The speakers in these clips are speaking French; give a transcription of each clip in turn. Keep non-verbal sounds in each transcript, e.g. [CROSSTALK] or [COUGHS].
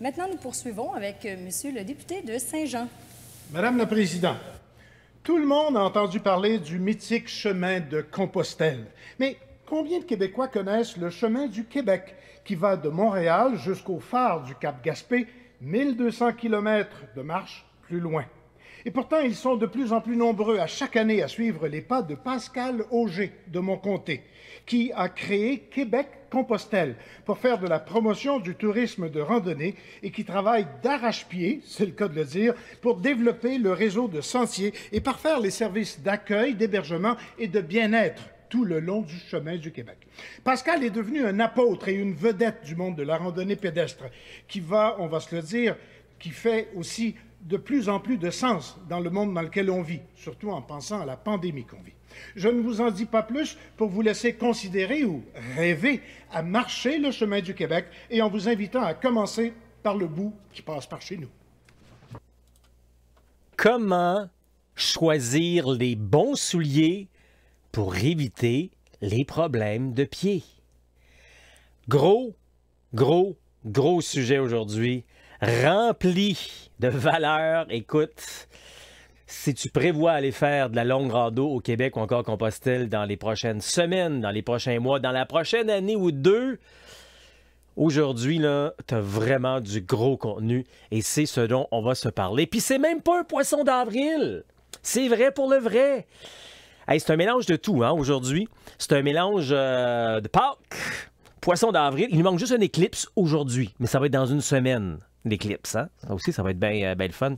Maintenant, nous poursuivons avec euh, Monsieur le député de Saint-Jean. Madame la Présidente, tout le monde a entendu parler du mythique chemin de Compostelle. Mais combien de Québécois connaissent le chemin du Québec qui va de Montréal jusqu'au phare du Cap Gaspé, 1200 km de marche plus loin? Et pourtant, ils sont de plus en plus nombreux à chaque année à suivre les pas de Pascal Auger de mon comté, qui a créé Québec Compostelle pour faire de la promotion du tourisme de randonnée et qui travaille d'arrache-pied, c'est le cas de le dire, pour développer le réseau de sentiers et parfaire les services d'accueil, d'hébergement et de bien-être tout le long du chemin du Québec. Pascal est devenu un apôtre et une vedette du monde de la randonnée pédestre, qui va, on va se le dire, qui fait aussi de plus en plus de sens dans le monde dans lequel on vit, surtout en pensant à la pandémie qu'on vit. Je ne vous en dis pas plus pour vous laisser considérer ou rêver à marcher le chemin du Québec et en vous invitant à commencer par le bout qui passe par chez nous. Comment choisir les bons souliers pour éviter les problèmes de pied? Gros, gros, gros sujet aujourd'hui rempli de valeur. Écoute, si tu prévois aller faire de la longue rando au Québec ou encore Compostelle dans les prochaines semaines, dans les prochains mois, dans la prochaine année ou deux, Aujourd'hui, là, t'as vraiment du gros contenu et c'est ce dont on va se parler. Puis c'est même pas un poisson d'avril. C'est vrai pour le vrai. Hey, c'est un mélange de tout, hein, aujourd'hui. C'est un mélange euh, de Pâques, poisson d'avril. Il nous manque juste un éclipse aujourd'hui, mais ça va être dans une semaine l'éclipse. Hein? Ça aussi, ça va être bien euh, fun.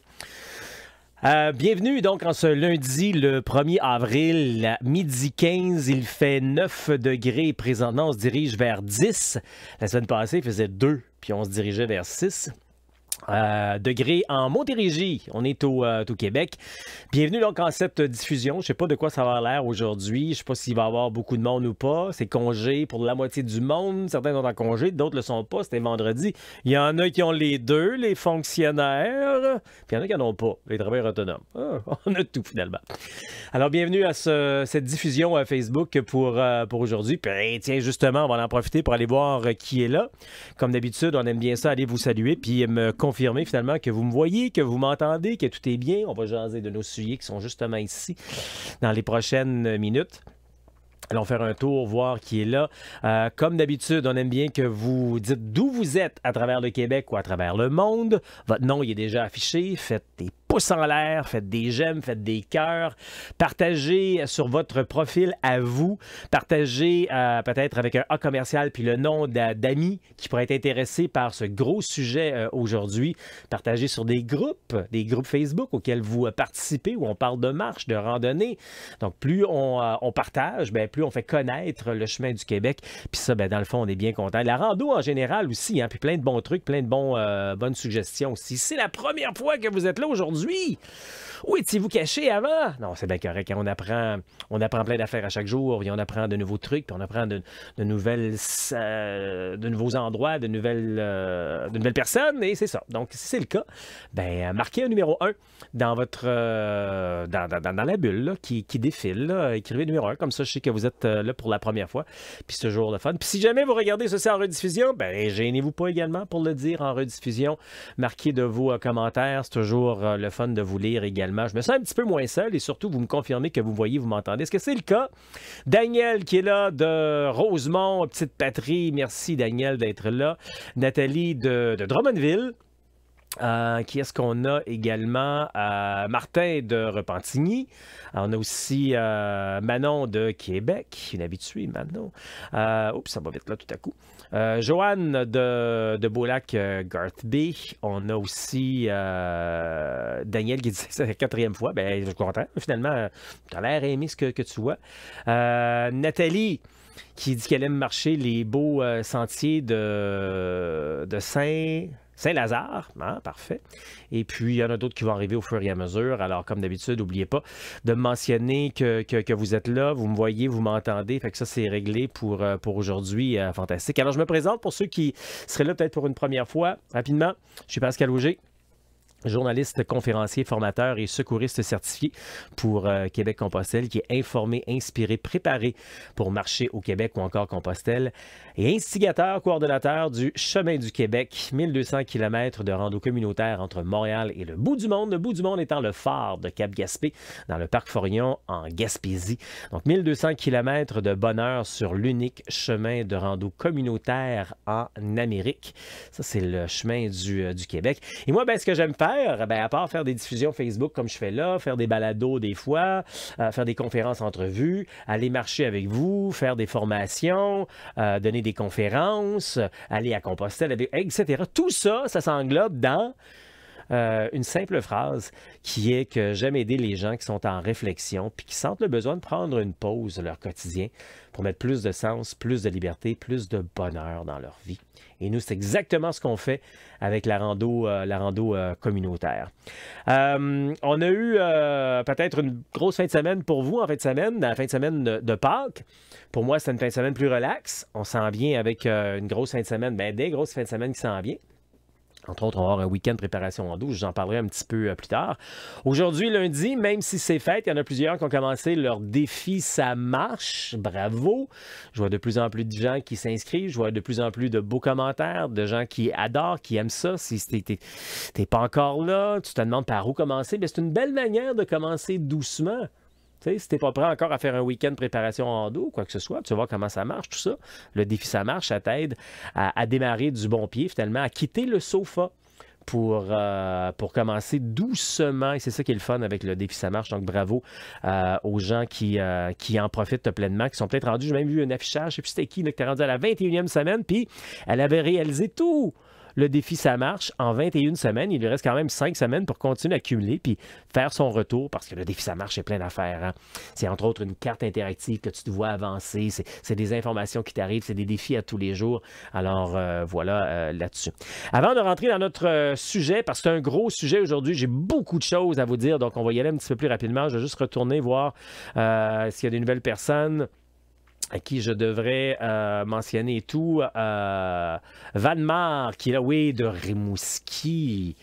Euh, bienvenue donc en ce lundi, le 1er avril, midi 15. Il fait 9 degrés. Présentement, on se dirige vers 10. La semaine passée, il faisait 2, puis on se dirigeait vers 6. Euh, degré en Montérégie. On est au, euh, au, Québec. Bienvenue donc Concept cette diffusion. Je ne sais pas de quoi ça va l'air aujourd'hui. Je ne sais pas s'il va y avoir beaucoup de monde ou pas. C'est congé pour la moitié du monde. Certains sont en congé, d'autres le sont pas. C'était vendredi. Il y en a qui ont les deux, les fonctionnaires. Puis il y en a qui n'en ont pas, les travailleurs autonomes. Ah, [LAUGHS] on a tout finalement. Alors bienvenue à cette diffusion euh, Facebook pour, pour aujourd'hui. Puis tiens, justement, on va en profiter pour aller voir qui est là. Comme d'habitude, on aime bien ça, aller vous saluer puis me confirmer finalement que vous me voyez, que vous m'entendez, que tout est bien. On va jaser de nos sujets qui sont justement ici dans les prochaines minutes. Allons faire un tour, voir qui est là. Euh, comme d'habitude, on aime bien que vous dites d'où vous êtes à travers le Québec ou à travers le monde. Votre nom il est déjà affiché. Faites des pouces en l'air, faites des j'aime, faites des cœurs, partagez sur votre profil à vous, partagez euh, peut-être avec un A commercial puis le nom d'amis qui pourraient être intéressés par ce gros sujet euh, aujourd'hui, partagez sur des groupes, des groupes Facebook auxquels vous participez où on parle de marche, de randonnée. Donc plus on, on partage, bien, plus on fait connaître le chemin du Québec. Puis ça, ben, dans le fond, on est bien content. La rando en général aussi, hein, puis plein de bons trucs, plein de bons, euh, bonnes suggestions aussi. C'est la première fois que vous êtes là aujourd'hui. Où étiez-vous caché avant? Non, c'est bien correct. Hein. On, apprend, on apprend plein d'affaires à chaque jour, et on apprend de nouveaux trucs, puis on apprend de, nouvelles, euh, de nouveaux endroits, de nouvelles, euh, de nouvelles personnes, et c'est ça. Donc, si c'est le cas, ben, euh, marquez un numéro 1 dans votre dans, la bulle qui, qui, défile. Écrivez numéro 1, comme ça, je sais que vous êtes là pour la première fois, puis c'est toujours le fun. Puis si jamais vous regardez ceci en rediffusion, ben, gênez-vous pas également pour le dire en rediffusion. Marquez de vos commentaires, c'est toujours le fun de vous lire également. Je me sens un petit peu moins seul et surtout, vous me confirmez que vous voyez, vous m'entendez. Est-ce que c'est le cas? Daniel qui est là de Rosemont, Petite Patrie. Merci, Daniel, d'être là. Nathalie de, Drummondville. Euh, qui est-ce qu'on a également? Euh, Martin de Repentigny. On a aussi euh, Manon de Québec, une habituée, Manon. oups, ça va vite là tout à coup. Euh, Joanne de, de Lac euh, Garthby. On a aussi euh, Daniel qui dit c'est la quatrième fois. Ben, je suis content. Finalement, euh, tu as l'air aimé ce que, tu vois. Nathalie qui dit qu'elle aime marcher les beaux sentiers de, de Saint. Saint-Lazare, hein, parfait. Et puis, il y en a d'autres qui vont arriver au fur et à mesure. Alors, comme d'habitude, n'oubliez pas de mentionner que, vous êtes là, vous me voyez, vous m'entendez. Fait que ça, c'est réglé pour, euh, pour aujourd'hui. Euh, fantastique. Alors, je me présente pour ceux qui seraient là peut-être pour une première fois. Rapidement, je suis Pascal Auger journaliste, conférencier, formateur et secouriste certifié pour euh, Québec Compostel qui est informé, inspiré, préparé pour marcher au Québec ou encore Compostel et instigateur, coordonnateur du Chemin du Québec, 1200 km de rando communautaire entre Montréal et le bout du monde, le bout du monde étant le phare de Cap-Gaspé, dans le parc Forion, en Gaspésie. Donc 1200 km de bonheur sur l'unique chemin de rando communautaire en Amérique. Ça, c'est le chemin du, euh, du Québec. Et moi, ben, ce que j'aime faire, ben, à part faire des diffusions Facebook comme je fais là, faire des balados des fois, euh, faire des conférences entrevues, aller marcher avec vous, faire des formations, euh, donner des conférences, aller à Compostelle, etc. Tout ça, ça s'englobe dans euh, une simple phrase qui est que j'aime aider les gens qui sont en réflexion puis qui sentent le besoin de prendre une pause de leur quotidien pour mettre plus de sens, plus de liberté, plus de bonheur dans leur vie. Et nous, c'est exactement ce qu'on fait avec la rando, euh, la rando euh, communautaire. on a eu peut-être une grosse fin de semaine pour vous, en fin de semaine, la fin de semaine de, Pâques. Pour moi, c'est une fin de semaine plus relaxe. On s'en vient avec une grosse fin de semaine, ben, des grosses fins de semaine qui s'en viennent. Entre autres, on va avoir un week-end préparation en douce. J'en parlerai un petit peu euh, plus tard. Aujourd'hui, lundi, même si c'est fait, il y en a plusieurs qui ont commencé leur défi Ça marche. Bravo. Je vois de plus en plus de gens qui s'inscrivent. Je vois de plus en plus de beaux commentaires, de gens qui adorent, qui aiment ça. Si t'es pas encore là, tu te demandes par où commencer. Ben, c'est une belle manière de commencer doucement sais, si t'es pas prêt encore à faire un week-end préparation en dos, quoi que ce soit, tu vois comment ça marche, tout ça. Le défi ça marche, ça t'aide à, démarrer du bon pied, finalement, à quitter le sofa. Pour, euh, pour commencer doucement. Et c'est ça qui est le fun avec le défi Ça marche. Donc, bravo euh, aux gens qui, euh, qui en profitent pleinement, qui sont peut-être rendus. J'ai même vu un affichage, je sais plus c'était qui, qui était rendu à la 21e semaine, puis elle avait réalisé tout le défi, ça marche. En 21 semaines, il lui reste quand même 5 semaines pour continuer à cumuler puis faire son retour parce que le défi, ça marche, c'est plein d'affaires. Hein. C'est entre autres une carte interactive que tu te vois avancer. C'est des informations qui t'arrivent. C'est des défis à tous les jours. Alors euh, voilà euh, là-dessus. Avant de rentrer dans notre euh, sujet, parce que c'est un gros sujet aujourd'hui, j'ai beaucoup de choses à vous dire. Donc on va y aller un petit peu plus rapidement. Je vais juste retourner voir s'il y a des nouvelles personnes à qui je devrais euh, mentionner tout. Euh, Van Vanmar, qui est là, oui, de Rimouski.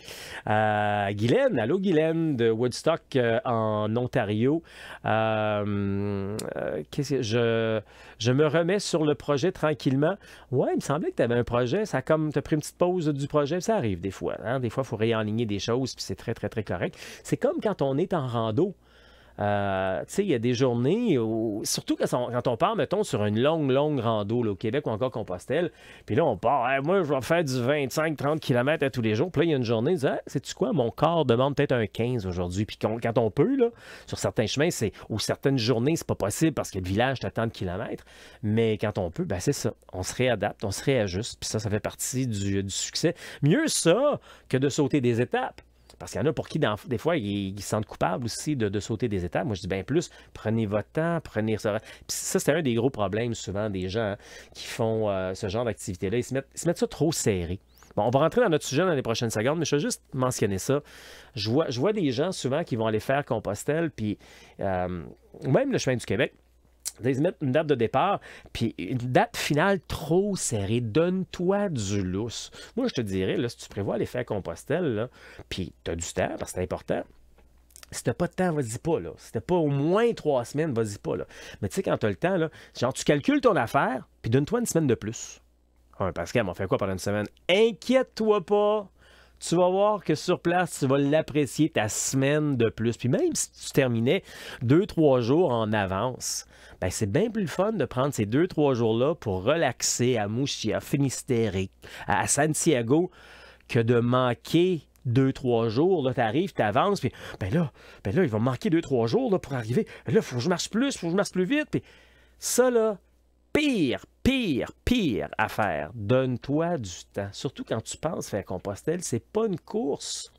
Euh, Guylaine, allô Guylaine, de Woodstock euh, en Ontario. je, me remets sur le projet tranquillement. Ouais, il me semblait que tu avais un projet. Ça comme, tu as pris une petite pause du projet. Ça arrive des fois. Hein. Des fois, il faut réaligner des choses, puis c'est très, très, très correct. C'est comme quand on est en rando. Euh, tu sais, il y a des journées où, surtout quand on, on, part, mettons, sur une longue, longue rando au Québec ou encore Compostelle, puis là, on part, moi, je vais faire du 25-30 km à tous les jours. Puis là, il y a une journée, c'est tu quoi, mon corps demande peut-être un 15 aujourd'hui. Puis quand, on peut, sur certains chemins, c'est ou certaines journées, c'est pas possible parce que le village t'attend de kilomètres. Mais quand on peut, ben, c'est ça. On se réadapte, on se réajuste. Puis ça, ça fait partie du succès. Mieux ça que de sauter des étapes. Parce qu'il y en a pour qui, des fois, ils, se sentent coupables aussi de, sauter des étapes. Moi, je dis bien plus, prenez votre temps, prenez ça. Puis ça, c'est un des gros problèmes souvent des gens hein, qui font euh, ce genre d'activité-là. Ils, se mettent ça trop serré. Bon, on va rentrer dans notre sujet dans les prochaines secondes, mais je vais juste mentionner ça. Je vois, je vois des gens souvent qui vont aller faire Compostelle, puis euh, même le chemin du Québec. Ils mettent une date de départ, puis une date finale trop serrée. Donne-toi du lousse. Moi, je te dirais, là, si tu prévois l'effet compostel, puis tu as du temps, parce que c'est important, si t'as pas de temps, vas-y pas, là. Si t'as pas au moins trois semaines, vas-y pas, Mais tu sais, quand tu as le temps, genre, tu calcules ton affaire, puis donne-toi une semaine de plus. Parce qu'elle on fait quoi pendant une semaine? Inquiète-toi pas! tu vas voir que sur place, tu vas l'apprécier ta semaine de plus. Puis même si tu terminais deux, trois jours en avance, ben c'est bien plus fun de prendre ces deux, trois jours-là pour relaxer à Mouchi, à Finistère, à Santiago, que de manquer deux, trois jours. Là, tu avances, puis ben là, ben là, il va manquer deux, trois jours pour arriver. Là, faut que je marche plus, faut que je marche plus vite. Puis ça, là, pire, pire, pire affaire, donne-toi du temps. Surtout quand tu penses faire Compostelle, c'est pas une course.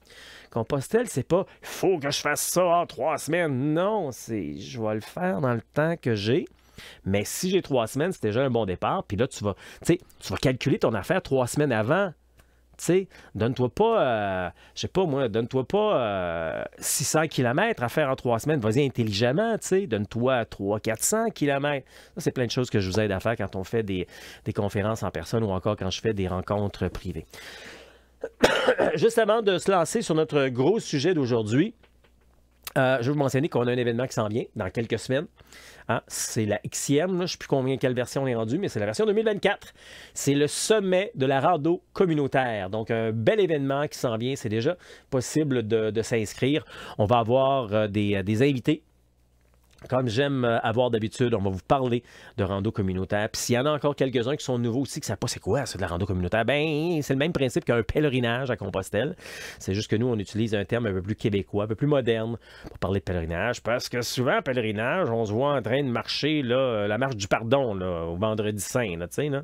Compostelle, c'est pas « faut que je fasse ça en trois semaines ». Non, c'est « je vais le faire dans le temps que j'ai ». Mais si j'ai trois semaines, c'est déjà un bon départ. Puis là, tu vas, tu vas calculer ton affaire trois semaines avant sais, donne-toi pas, euh, je sais pas moi, donne-toi pas 600 euh, km à faire en trois semaines. Vas-y intelligemment, tu sais, donne-toi 300, 400 km. Ça, c'est plein de choses que je vous aide à faire quand on fait des, des conférences en personne ou encore quand je fais des rencontres privées. [COUGHS] Juste avant de se lancer sur notre gros sujet d'aujourd'hui, euh, je vais vous mentionner qu'on a un événement qui s'en vient dans quelques semaines. Hein, c'est la Xème, je ne sais plus combien quelle version on est rendu, mais c'est la version 2024. C'est le sommet de la radeau communautaire. Donc, un bel événement qui s'en vient. C'est déjà possible de, s'inscrire. On va avoir euh, euh, des invités comme j'aime euh, avoir d'habitude, on va vous parler de rando communautaire. Puis s'il y en a encore quelques-uns qui sont nouveaux aussi, qui ne savent pas c'est quoi, c'est de la rando communautaire, ben c'est le même principe qu'un pèlerinage à Compostelle. C'est juste que nous, on utilise un terme un peu plus québécois, un peu plus moderne pour parler de pèlerinage, parce que souvent, pèlerinage, on se voit en train de marcher euh, la marche du pardon au vendredi saint, tu sais, là.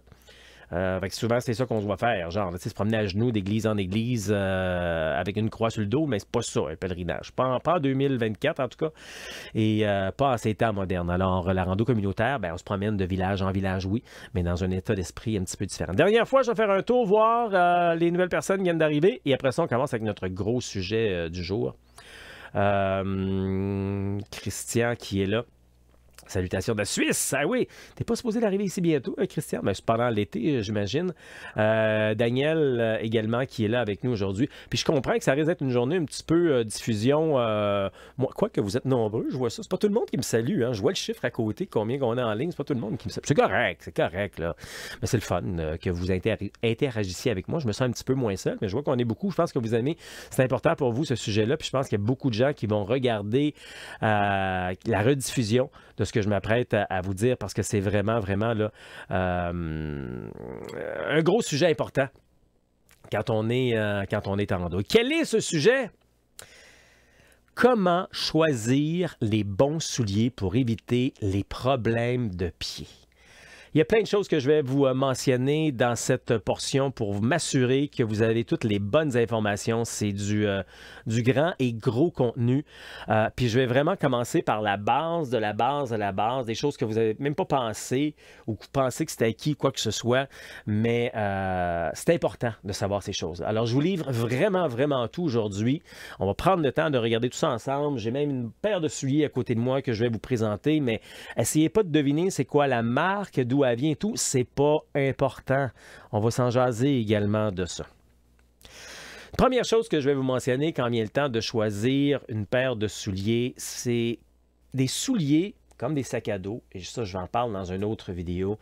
Euh, souvent, c'est ça qu'on se voit faire. Genre, se promener à genoux d'église en église euh, avec une croix sur le dos, mais c'est pas ça, un pèlerinage. Pas en, 2024, en tout cas, et euh, pas assez état moderne. Alors, la rando communautaire, ben, on se promène de village en village, oui, mais dans un état d'esprit un petit peu différent. Dernière fois, je vais faire un tour, voir les nouvelles personnes qui viennent d'arriver, et après ça, on commence avec notre gros sujet du jour. Christian qui est là. Salutations de Suisse. Ah oui, t'es pas supposé d'arriver ici bientôt, hein, Christian, mais ben, pendant l'été, euh, j'imagine. Euh, Daniel euh, également qui est là avec nous aujourd'hui. Puis je comprends que ça risque d'être une journée un petit peu diffusion. moi, quoi que vous êtes nombreux, je vois ça. C'est pas tout le monde qui me salue. Hein. Je vois le chiffre à côté, combien qu'on a en ligne. C'est pas tout le monde qui me salue. C'est correct, c'est correct là. Mais c'est le fun que vous interagissiez avec moi. Je me sens un petit peu moins seul, mais je vois qu'on est beaucoup. Je pense que vous aimez. C'est important pour vous ce sujet-là. Puis je pense qu'il y a beaucoup de gens qui vont regarder la rediffusion de ce que je m'apprête à, vous dire parce que c'est vraiment, vraiment euh, un gros sujet important quand on est, euh, quand on est en dos. Quel est ce sujet? Comment choisir les bons souliers pour éviter les problèmes de pied? Il y a plein de choses que je vais vous euh, mentionner dans cette portion pour m'assurer que vous avez toutes les bonnes informations. C'est du, euh, grand et gros contenu. Euh, puis je vais vraiment commencer par la base, de la base, de la base, des choses que vous n'avez même pas pensé ou que vous pensez que c'était acquis, quoi que ce soit. Mais c'est important de savoir ces choses. Alors je vous livre vraiment, vraiment tout aujourd'hui. On va prendre le temps de regarder tout ça ensemble. J'ai même une paire de souliers à côté de moi que je vais vous présenter, mais essayez pas de deviner c'est quoi la marque, d'où bien vient tout, c'est pas important. On va s'en jaser également de ça. Première chose que je vais vous mentionner quand vient le temps de choisir une paire de souliers, c'est des souliers comme des sacs à dos, et ça je vais en parler dans une autre vidéo,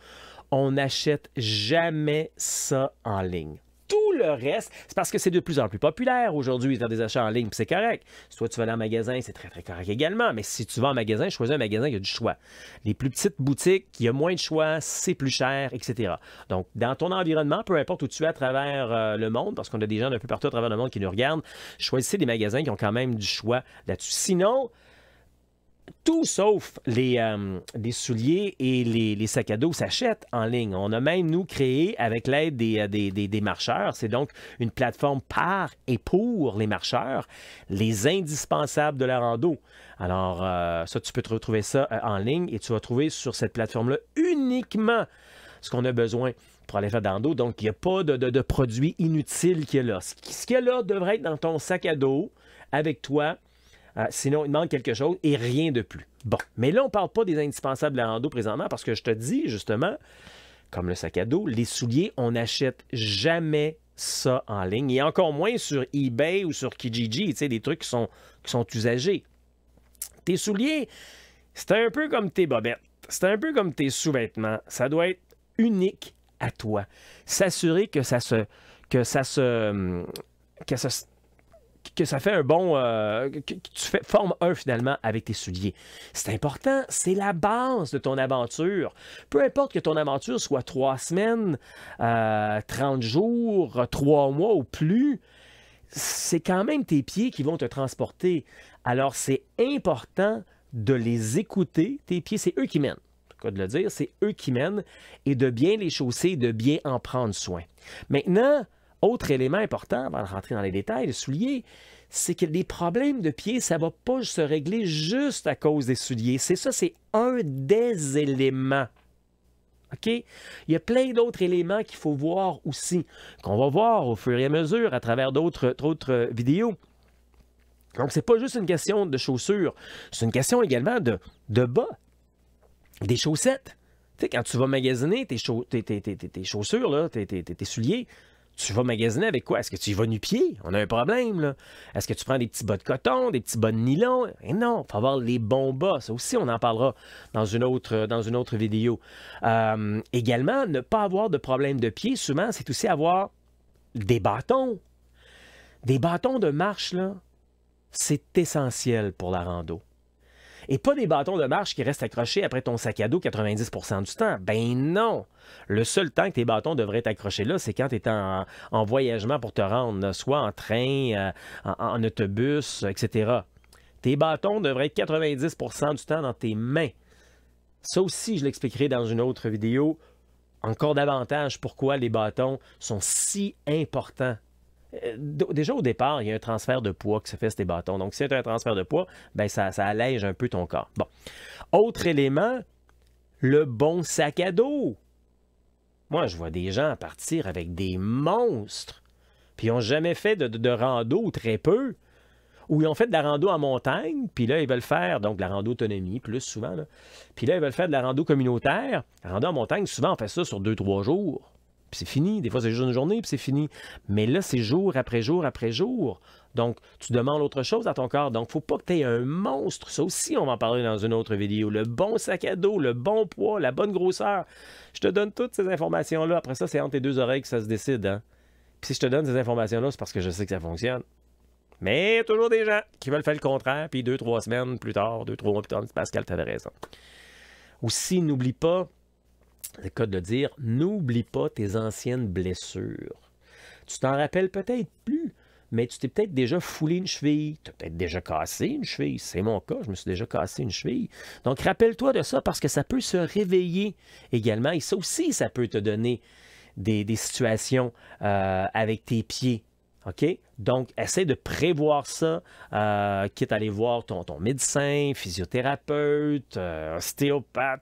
on n'achète jamais ça en ligne tout le reste, c'est parce que c'est de plus en plus populaire aujourd'hui faire des achats en ligne, c'est correct. Si toi tu vas dans un magasin, c'est très très correct également, mais si tu vas en magasin, choisis un magasin qui a du choix. Les plus petites boutiques, il y a moins de choix, c'est plus cher, etc. Donc dans ton environnement, peu importe où tu es à travers euh, le monde, parce qu'on a des gens d'un peu partout à travers le monde qui nous regardent, choisissez des magasins qui ont quand même du choix là-dessus. Sinon, tout sauf les, euh, souliers et les, sacs à dos s'achètent en ligne. On a même, nous, créé avec l'aide euh, des, marcheurs, c'est donc une plateforme par et pour les marcheurs, les indispensables de la rando. Alors, euh, ça, tu peux te retrouver ça en ligne et tu vas trouver sur cette plateforme-là uniquement ce qu'on a besoin pour aller faire la rando. Donc, il n'y a pas de, de, de produit inutile qui est là. Ce qui est là devrait être dans ton sac à dos avec toi euh, sinon, il manque quelque chose et rien de plus. Bon, mais là, on ne parle pas des indispensables à rando présentement parce que je te dis, justement, comme le sac à dos, les souliers, on n'achète jamais ça en ligne et encore moins sur eBay ou sur Kijiji, tu sais, des trucs qui sont, qui sont usagés. Tes souliers, c'est un peu comme tes bobettes, c'est un peu comme tes sous-vêtements. Ça doit être unique à toi. S'assurer que ça se. que ça se. que ça se que ça fait un bon. Euh, que, tu fais, formes un finalement avec tes souliers. C'est important, c'est la base de ton aventure. Peu importe que ton aventure soit trois semaines, euh, trente 30 jours, trois mois ou plus, c'est quand même tes pieds qui vont te transporter. Alors c'est important de les écouter. Tes pieds, c'est eux qui mènent de le dire, c'est eux qui mènent, et de bien les chausser, de bien en prendre soin. Maintenant, autre élément important, avant de rentrer dans les détails, le soulier, c'est que les problèmes de pied, ça ne va pas se régler juste à cause des souliers. C'est ça, c'est un des éléments. OK? Il y a plein d'autres éléments qu'il faut voir aussi, qu'on va voir au fur et à mesure à travers d'autres euh, vidéos. Donc, ce n'est pas juste une question de chaussures, c'est une question également de, de bas, des chaussettes. quand tu vas magasiner tes, chaussures, là, tes, souliers, tu vas magasiner avec quoi? Est-ce que tu y vas nu-pied? On a un problème, là. Est-ce que tu prends des petits bas de coton, des petits bas de nylon? Et eh non, il faut avoir les bons bas. Ça aussi, on en parlera dans une autre, euh, dans une autre vidéo. Euh, également, ne pas avoir de problème de pied, souvent, c'est aussi avoir des bâtons. Des bâtons de marche, là, c'est essentiel pour la rando et pas des bâtons de marche qui restent accrochés après ton sac à dos 90 du temps. Ben non! Le seul temps que tes bâtons devraient être accrochés là, c'est quand tu es en, voyagement pour te rendre, soit en train, euh, en, en autobus, etc. Tes bâtons devraient être 90 du temps dans tes mains. Ça aussi, je l'expliquerai dans une autre vidéo encore davantage pourquoi les bâtons sont si importants euh, déjà au départ, il y a un transfert de poids qui se fait sur tes bâtons. Donc, si c'est un transfert de poids, ben ça, allège un peu ton corps. Bon. Autre élément, le bon sac à dos. Moi, je vois des gens partir avec des monstres, puis ils n'ont jamais fait de, de, rando ou très peu ou ils ont fait de la rando en montagne, puis là, ils veulent faire donc de la rando autonomie, plus souvent. Puis là, ils veulent faire de la rando communautaire. La rando en montagne, souvent, on fait ça sur deux, trois jours c'est fini. Des fois, c'est juste une journée, puis c'est fini. Mais là, c'est jour après jour après jour. Donc, tu demandes autre chose à ton corps. Donc, faut pas que tu aies un monstre. Ça aussi, on va en parler dans une autre vidéo. Le bon sac à dos, le bon poids, la bonne grosseur. Je te donne toutes ces informations-là. Après ça, c'est entre tes deux oreilles que ça se décide. Hein. Puis si je te donne ces informations-là, c'est parce que je sais que ça fonctionne. Mais toujours des gens qui veulent faire le contraire, puis deux, trois semaines plus tard, deux, trois mois plus tard, Pascal, t'avais raison. Aussi, n'oublie pas, le cas de dire n'oublie pas tes anciennes blessures. Tu t'en rappelles peut-être plus, mais tu t'es peut-être déjà foulé une cheville, tu as peut-être déjà cassé une cheville, c'est mon cas, je me suis déjà cassé une cheville. Donc rappelle-toi de ça parce que ça peut se réveiller également et ça aussi, ça peut te donner des, situations euh, avec tes pieds OK? Donc, essaie de prévoir ça, euh, quitte à aller voir ton, médecin, physiothérapeute, euh,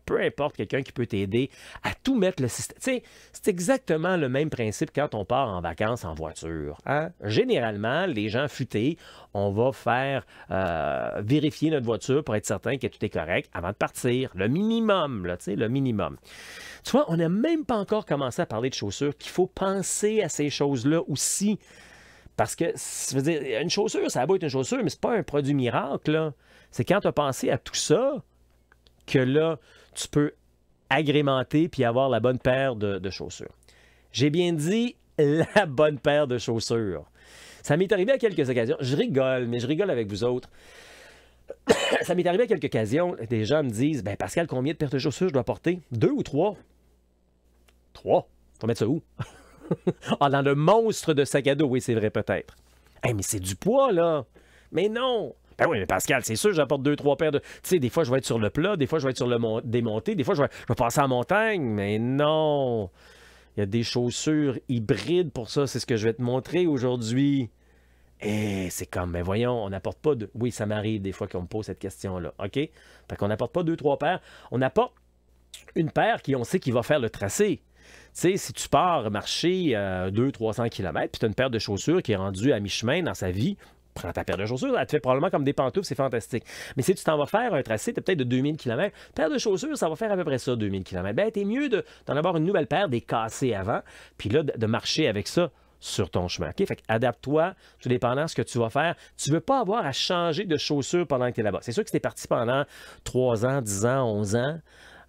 peu importe, quelqu'un qui peut t'aider à tout mettre le système. c'est exactement le même principe quand on part en vacances en voiture. Hein? Généralement, les gens futés, on va faire euh, vérifier notre voiture pour être certain que tout est correct avant de partir. Le minimum, là, tu sais, le minimum. Tu vois, on n'a même pas encore commencé à parler de chaussures, qu'il faut penser à ces choses-là aussi. Parce que, une chaussure, ça a beau être une chaussure, mais c'est pas un produit miracle. C'est quand tu as pensé à tout ça que là, tu peux agrémenter puis avoir la bonne paire de, chaussures. J'ai bien dit [LAUGHS] la bonne paire de chaussures. Ça m'est arrivé à quelques occasions. Je rigole, mais je rigole avec vous autres. [COUGHS] ça m'est arrivé à quelques occasions. Des gens me disent Ben, Pascal, combien de paires de chaussures je dois porter Deux ou trois Trois. Il mettre ça où [LAUGHS] [LAUGHS] ah, dans le monstre de sac à dos, oui, c'est vrai, peut-être. Eh, mais c'est du poids, là. Mais non. Ben oui, mais Pascal, c'est sûr, j'apporte deux, trois paires de. Tu sais, des fois, je vais être sur le plat, des fois, je vais être sur le démonté, des fois, je vais... je passer en montagne. Mais non. Il y a des chaussures hybrides pour ça. C'est ce que je vais te montrer aujourd'hui. Eh c'est comme, mais voyons, on n'apporte pas de. Oui, ça m'arrive des fois qu'on me pose cette question-là. OK? Fait qu'on n'apporte pas deux, trois paires. On pas une paire qui, on sait, qui va faire le tracé sais, si tu pars marcher 2 200-300 km, puis tu as une paire de chaussures qui est rendue à mi-chemin dans sa vie, prends ta paire de chaussures, elle te fait probablement comme des pantoufles, c'est fantastique. Mais si tu t'en vas faire un tracé, peut-être de 2000 km, paire de chaussures, ça va faire à peu près ça, 2000 km. Ben, t'es mieux d'en avoir une nouvelle paire, des cassées avant, puis là, de, marcher avec ça sur ton chemin. OK? Fait adapte-toi, tout dépendant de ce que tu vas faire. Tu ne veux pas avoir à changer de chaussures pendant que tu es là-bas. C'est sûr que si tu es parti pendant 3 ans, 10 ans, 11 ans,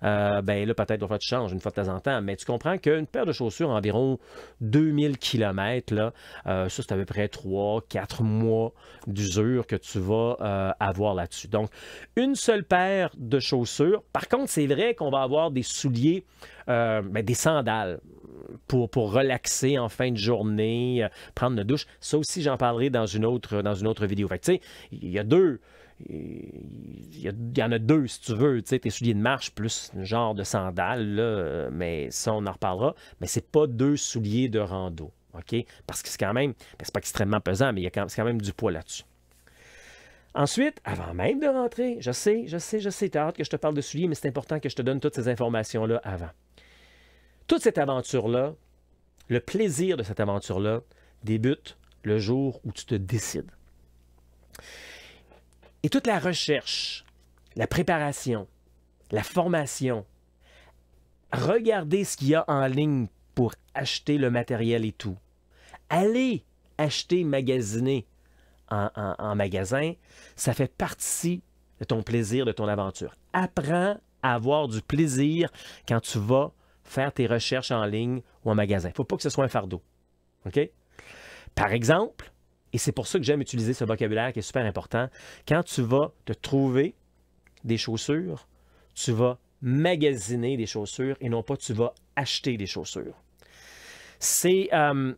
euh, ben là, peut-être, on va faire une fois de temps en temps. Mais tu comprends qu'une paire de chaussures, environ 2000 km, là, euh, ça, c'est à peu près 3-4 mois d'usure que tu vas euh, avoir là-dessus. Donc, une seule paire de chaussures. Par contre, c'est vrai qu'on va avoir des souliers, ben, des sandales pour, pour relaxer en fin de journée, prendre une douche. Ça aussi, j'en parlerai dans une autre, dans une autre vidéo. Fait il y a deux il y, en a deux, si tu veux. Tu sais, tes souliers de marche plus genre de sandales, euh, mais ça, on en reparlera. Mais c'est pas deux souliers de rando. OK? Parce que c'est quand même, c'est pas extrêmement pesant, mais il y a quand, quand même du poids là-dessus. Ensuite, avant même de rentrer, je sais, je sais, je sais, as hâte que je te parle de souliers, mais c'est important que je te donne toutes ces informations-là avant. Toute cette aventure-là, le plaisir de cette aventure-là débute le jour où tu te décides. Et toute la recherche, la préparation, la formation, regardez ce qu'il y a en ligne pour acheter le matériel et tout. aller acheter, magasiner en, magasin, ça fait partie de ton plaisir, de ton aventure. Apprends à avoir du plaisir quand tu vas faire tes recherches en ligne ou en magasin. Il ne faut pas que ce soit un fardeau. OK? Par exemple, et c'est pour ça que j'aime utiliser ce vocabulaire qui est super important. Quand tu vas te trouver des chaussures, tu vas magasiner des chaussures et non pas tu vas acheter des chaussures. C'est euh,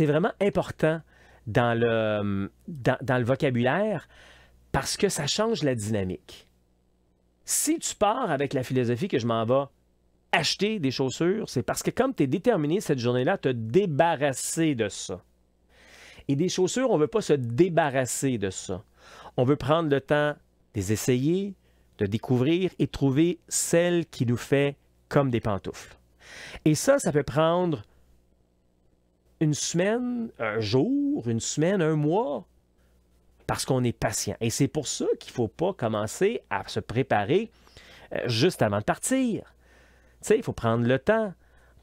vraiment important dans le, dans, dans le vocabulaire parce que ça change la dynamique. Si tu pars avec la philosophie que je m'en vais acheter des chaussures, c'est parce que comme tu es déterminé cette journée-là à te débarrasser de ça. Et des chaussures, on ne veut pas se débarrasser de ça. On veut prendre le temps de les essayer, de découvrir et trouver celle qui nous fait comme des pantoufles. Et ça, ça peut prendre une semaine, un jour, une semaine, un mois, parce qu'on est patient. Et c'est pour ça qu'il ne faut pas commencer à se préparer euh, juste avant de partir. Tu sais, il faut prendre le temps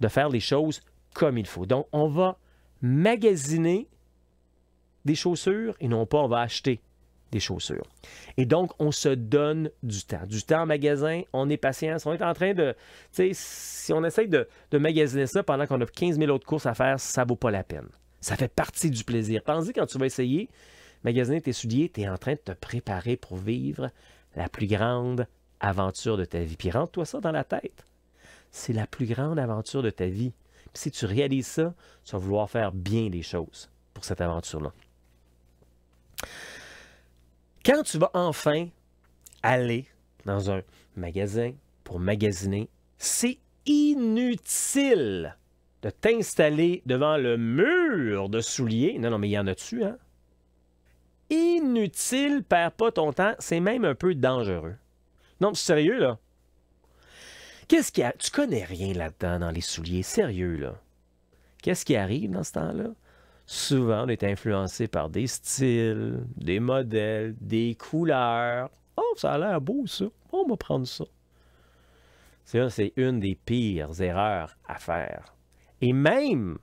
de faire les choses comme il faut. Donc, on va magasiner des chaussures et non pas on va acheter des chaussures. Et donc, on se donne du temps. Du temps en magasin, on est patient. Si on est en train de. Tu sais, Si on essaye de, magasiner ça pendant qu'on a 15 000 autres courses à faire, ça vaut pas la peine. Ça fait partie du plaisir. que quand tu vas essayer, magasiner tes souliers, tu es en train de te préparer pour vivre la plus grande aventure de ta vie. Puis rentre-toi ça dans la tête. C'est la plus grande aventure de ta vie. Puis si tu réalises ça, tu vas vouloir faire bien les choses pour cette aventure-là. Quand tu vas enfin aller dans un magasin pour magasiner, c'est inutile de t'installer devant le mur de souliers. Non, non, mais il y en a-tu, hein? Inutile, perds pas ton temps, c'est même un peu dangereux. Non, mais sérieux, là? Qu'est-ce qu'il a? Tu connais rien là-dedans dans les souliers, sérieux, là? Qu'est-ce qui arrive dans ce temps-là? souvent on est influencé par des styles, des modèles, des couleurs. Oh, ça a l'air beau ça, on va prendre ça. c'est une des pires erreurs à faire. Et même,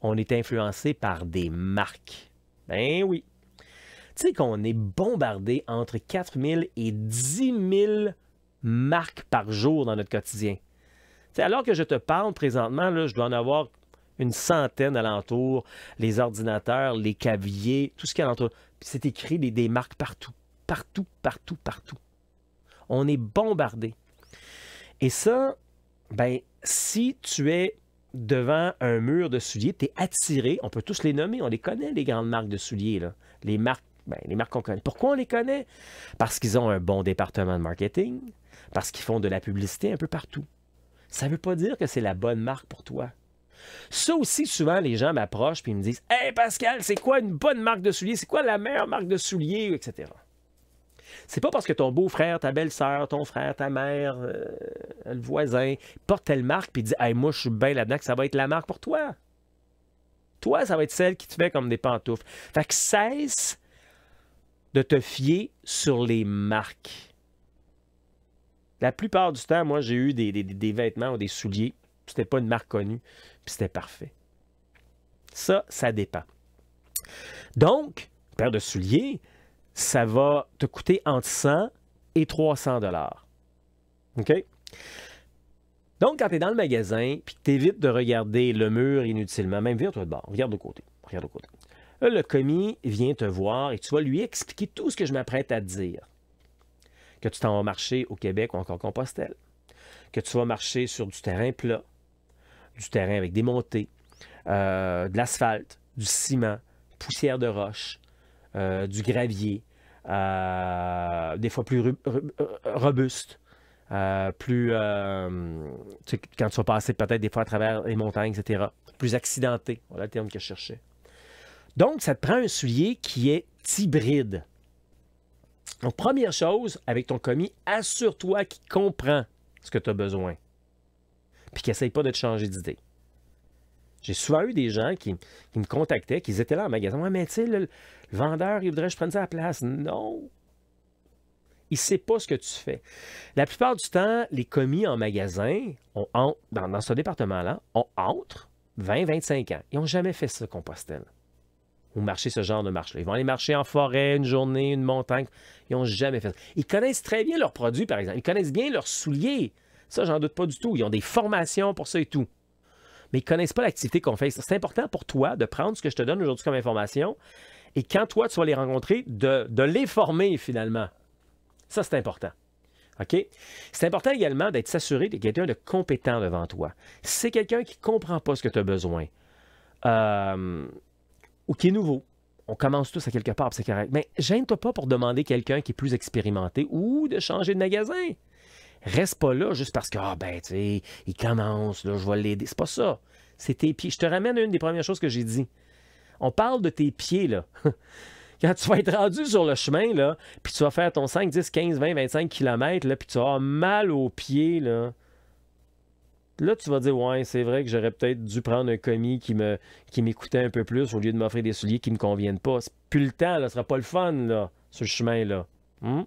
on est influencé par des marques. Ben oui. Tu sais qu'on est bombardé entre 4000 et 10 000 marques par jour dans notre quotidien. c'est alors que je te parle présentement, là, je dois en avoir une centaine alentour, les ordinateurs, les caviers, tout ce qui est alentour. C'est écrit des, marques partout, partout, partout, partout. On est bombardé. Et ça, ben, si tu es devant un mur de souliers, tu es attiré, on peut tous les nommer, on les connaît, les grandes marques de souliers, les marques ben, les marques qu'on connaît. Pourquoi on les connaît? Parce qu'ils ont un bon département de marketing, parce qu'ils font de la publicité un peu partout. Ça ne veut pas dire que c'est la bonne marque pour toi. Ça aussi, souvent, les gens m'approchent puis me disent Hey Pascal, c'est quoi une bonne marque de souliers C'est quoi la meilleure marque de souliers etc. C'est pas parce que ton beau-frère, ta belle-sœur, ton frère, ta mère, euh, le voisin porte telle marque et dit Hey, moi, je suis bien là-dedans que ça va être la marque pour toi. Toi, ça va être celle qui te fait comme des pantoufles. Fait que cesse de te fier sur les marques. La plupart du temps, moi, j'ai eu des vêtements ou des souliers c'était pas une marque connue, puis c'était parfait. Ça, ça dépend. Donc, paire de souliers, ça va te coûter entre 100 et 300 dollars. OK? Donc, quand tu es dans le magasin, puis que tu évites de regarder le mur inutilement, même viens toi de bord, regarde de côté, regarde de côté. le commis vient te voir et tu vas lui expliquer tout ce que je m'apprête à te dire. Que tu t'en vas marcher au Québec ou encore Compostelle, que tu vas marcher sur du terrain plat, du terrain avec des montées, euh, de l'asphalte, du ciment, poussière de roche, euh, du gravier, euh, des fois plus robuste. plus quand tu vas passer peut-être des fois à travers les montagnes, etc. Plus accidenté, voilà le terme que je cherchais. Donc, ça te prend un soulier qui est hybride. Donc, première chose, avec ton commis, assure-toi qu'il comprend ce que tu as besoin puis qu'ils n'essayent pas de te changer d'idée. J'ai souvent eu des gens qui, qui me contactaient, qui étaient là en magasin. Ouais, mais tu le, vendeur, il voudrait que je prenne ça à la place. Non! Il ne sait pas ce que tu fais. La plupart du temps, les commis en magasin, dans, ce département-là, ont entre 20-25 ans. Ils n'ont jamais fait ça, compostel. Ou marché ce genre de marche-là. Ils vont aller marcher en forêt, une journée, une montagne. Ils n'ont jamais fait ça. Ils connaissent très bien leurs produits, par exemple. Ils connaissent bien leurs souliers. Ça, j'en doute pas du tout. Ils ont des formations pour ça et tout. Mais ils connaissent pas l'activité qu'on fait. C'est important pour toi de prendre ce que je te donne aujourd'hui comme information et quand toi, tu vas les rencontrer, de, les former finalement. Ça, c'est important. OK? C'est important également d'être s'assurer de quelqu'un de compétent devant toi. Si c'est quelqu'un qui ne comprend pas ce que tu as besoin euh, ou qui est nouveau, on commence tous à quelque part, c'est correct. Mais gêne-toi pas pour demander quelqu'un qui est plus expérimenté ou de changer de magasin. Reste pas là juste parce que, ah, ben, tu sais, il commence, là, je vais l'aider. C'est pas ça. C'est tes pieds. Je te ramène à une des premières choses que j'ai dit. On parle de tes pieds, là. [LAUGHS] Quand tu vas être rendu sur le chemin, là, puis tu vas faire ton 5, 10, 15, 20, 25 km, là, puis tu vas avoir mal aux pieds, là. Là, tu vas dire, ouais, c'est vrai que j'aurais peut-être dû prendre un commis qui me qui m'écoutait un peu plus au lieu de m'offrir des souliers qui ne me conviennent pas. C'est plus le temps, là. Ce sera pas le fun, là, sur chemin, là. Hmm?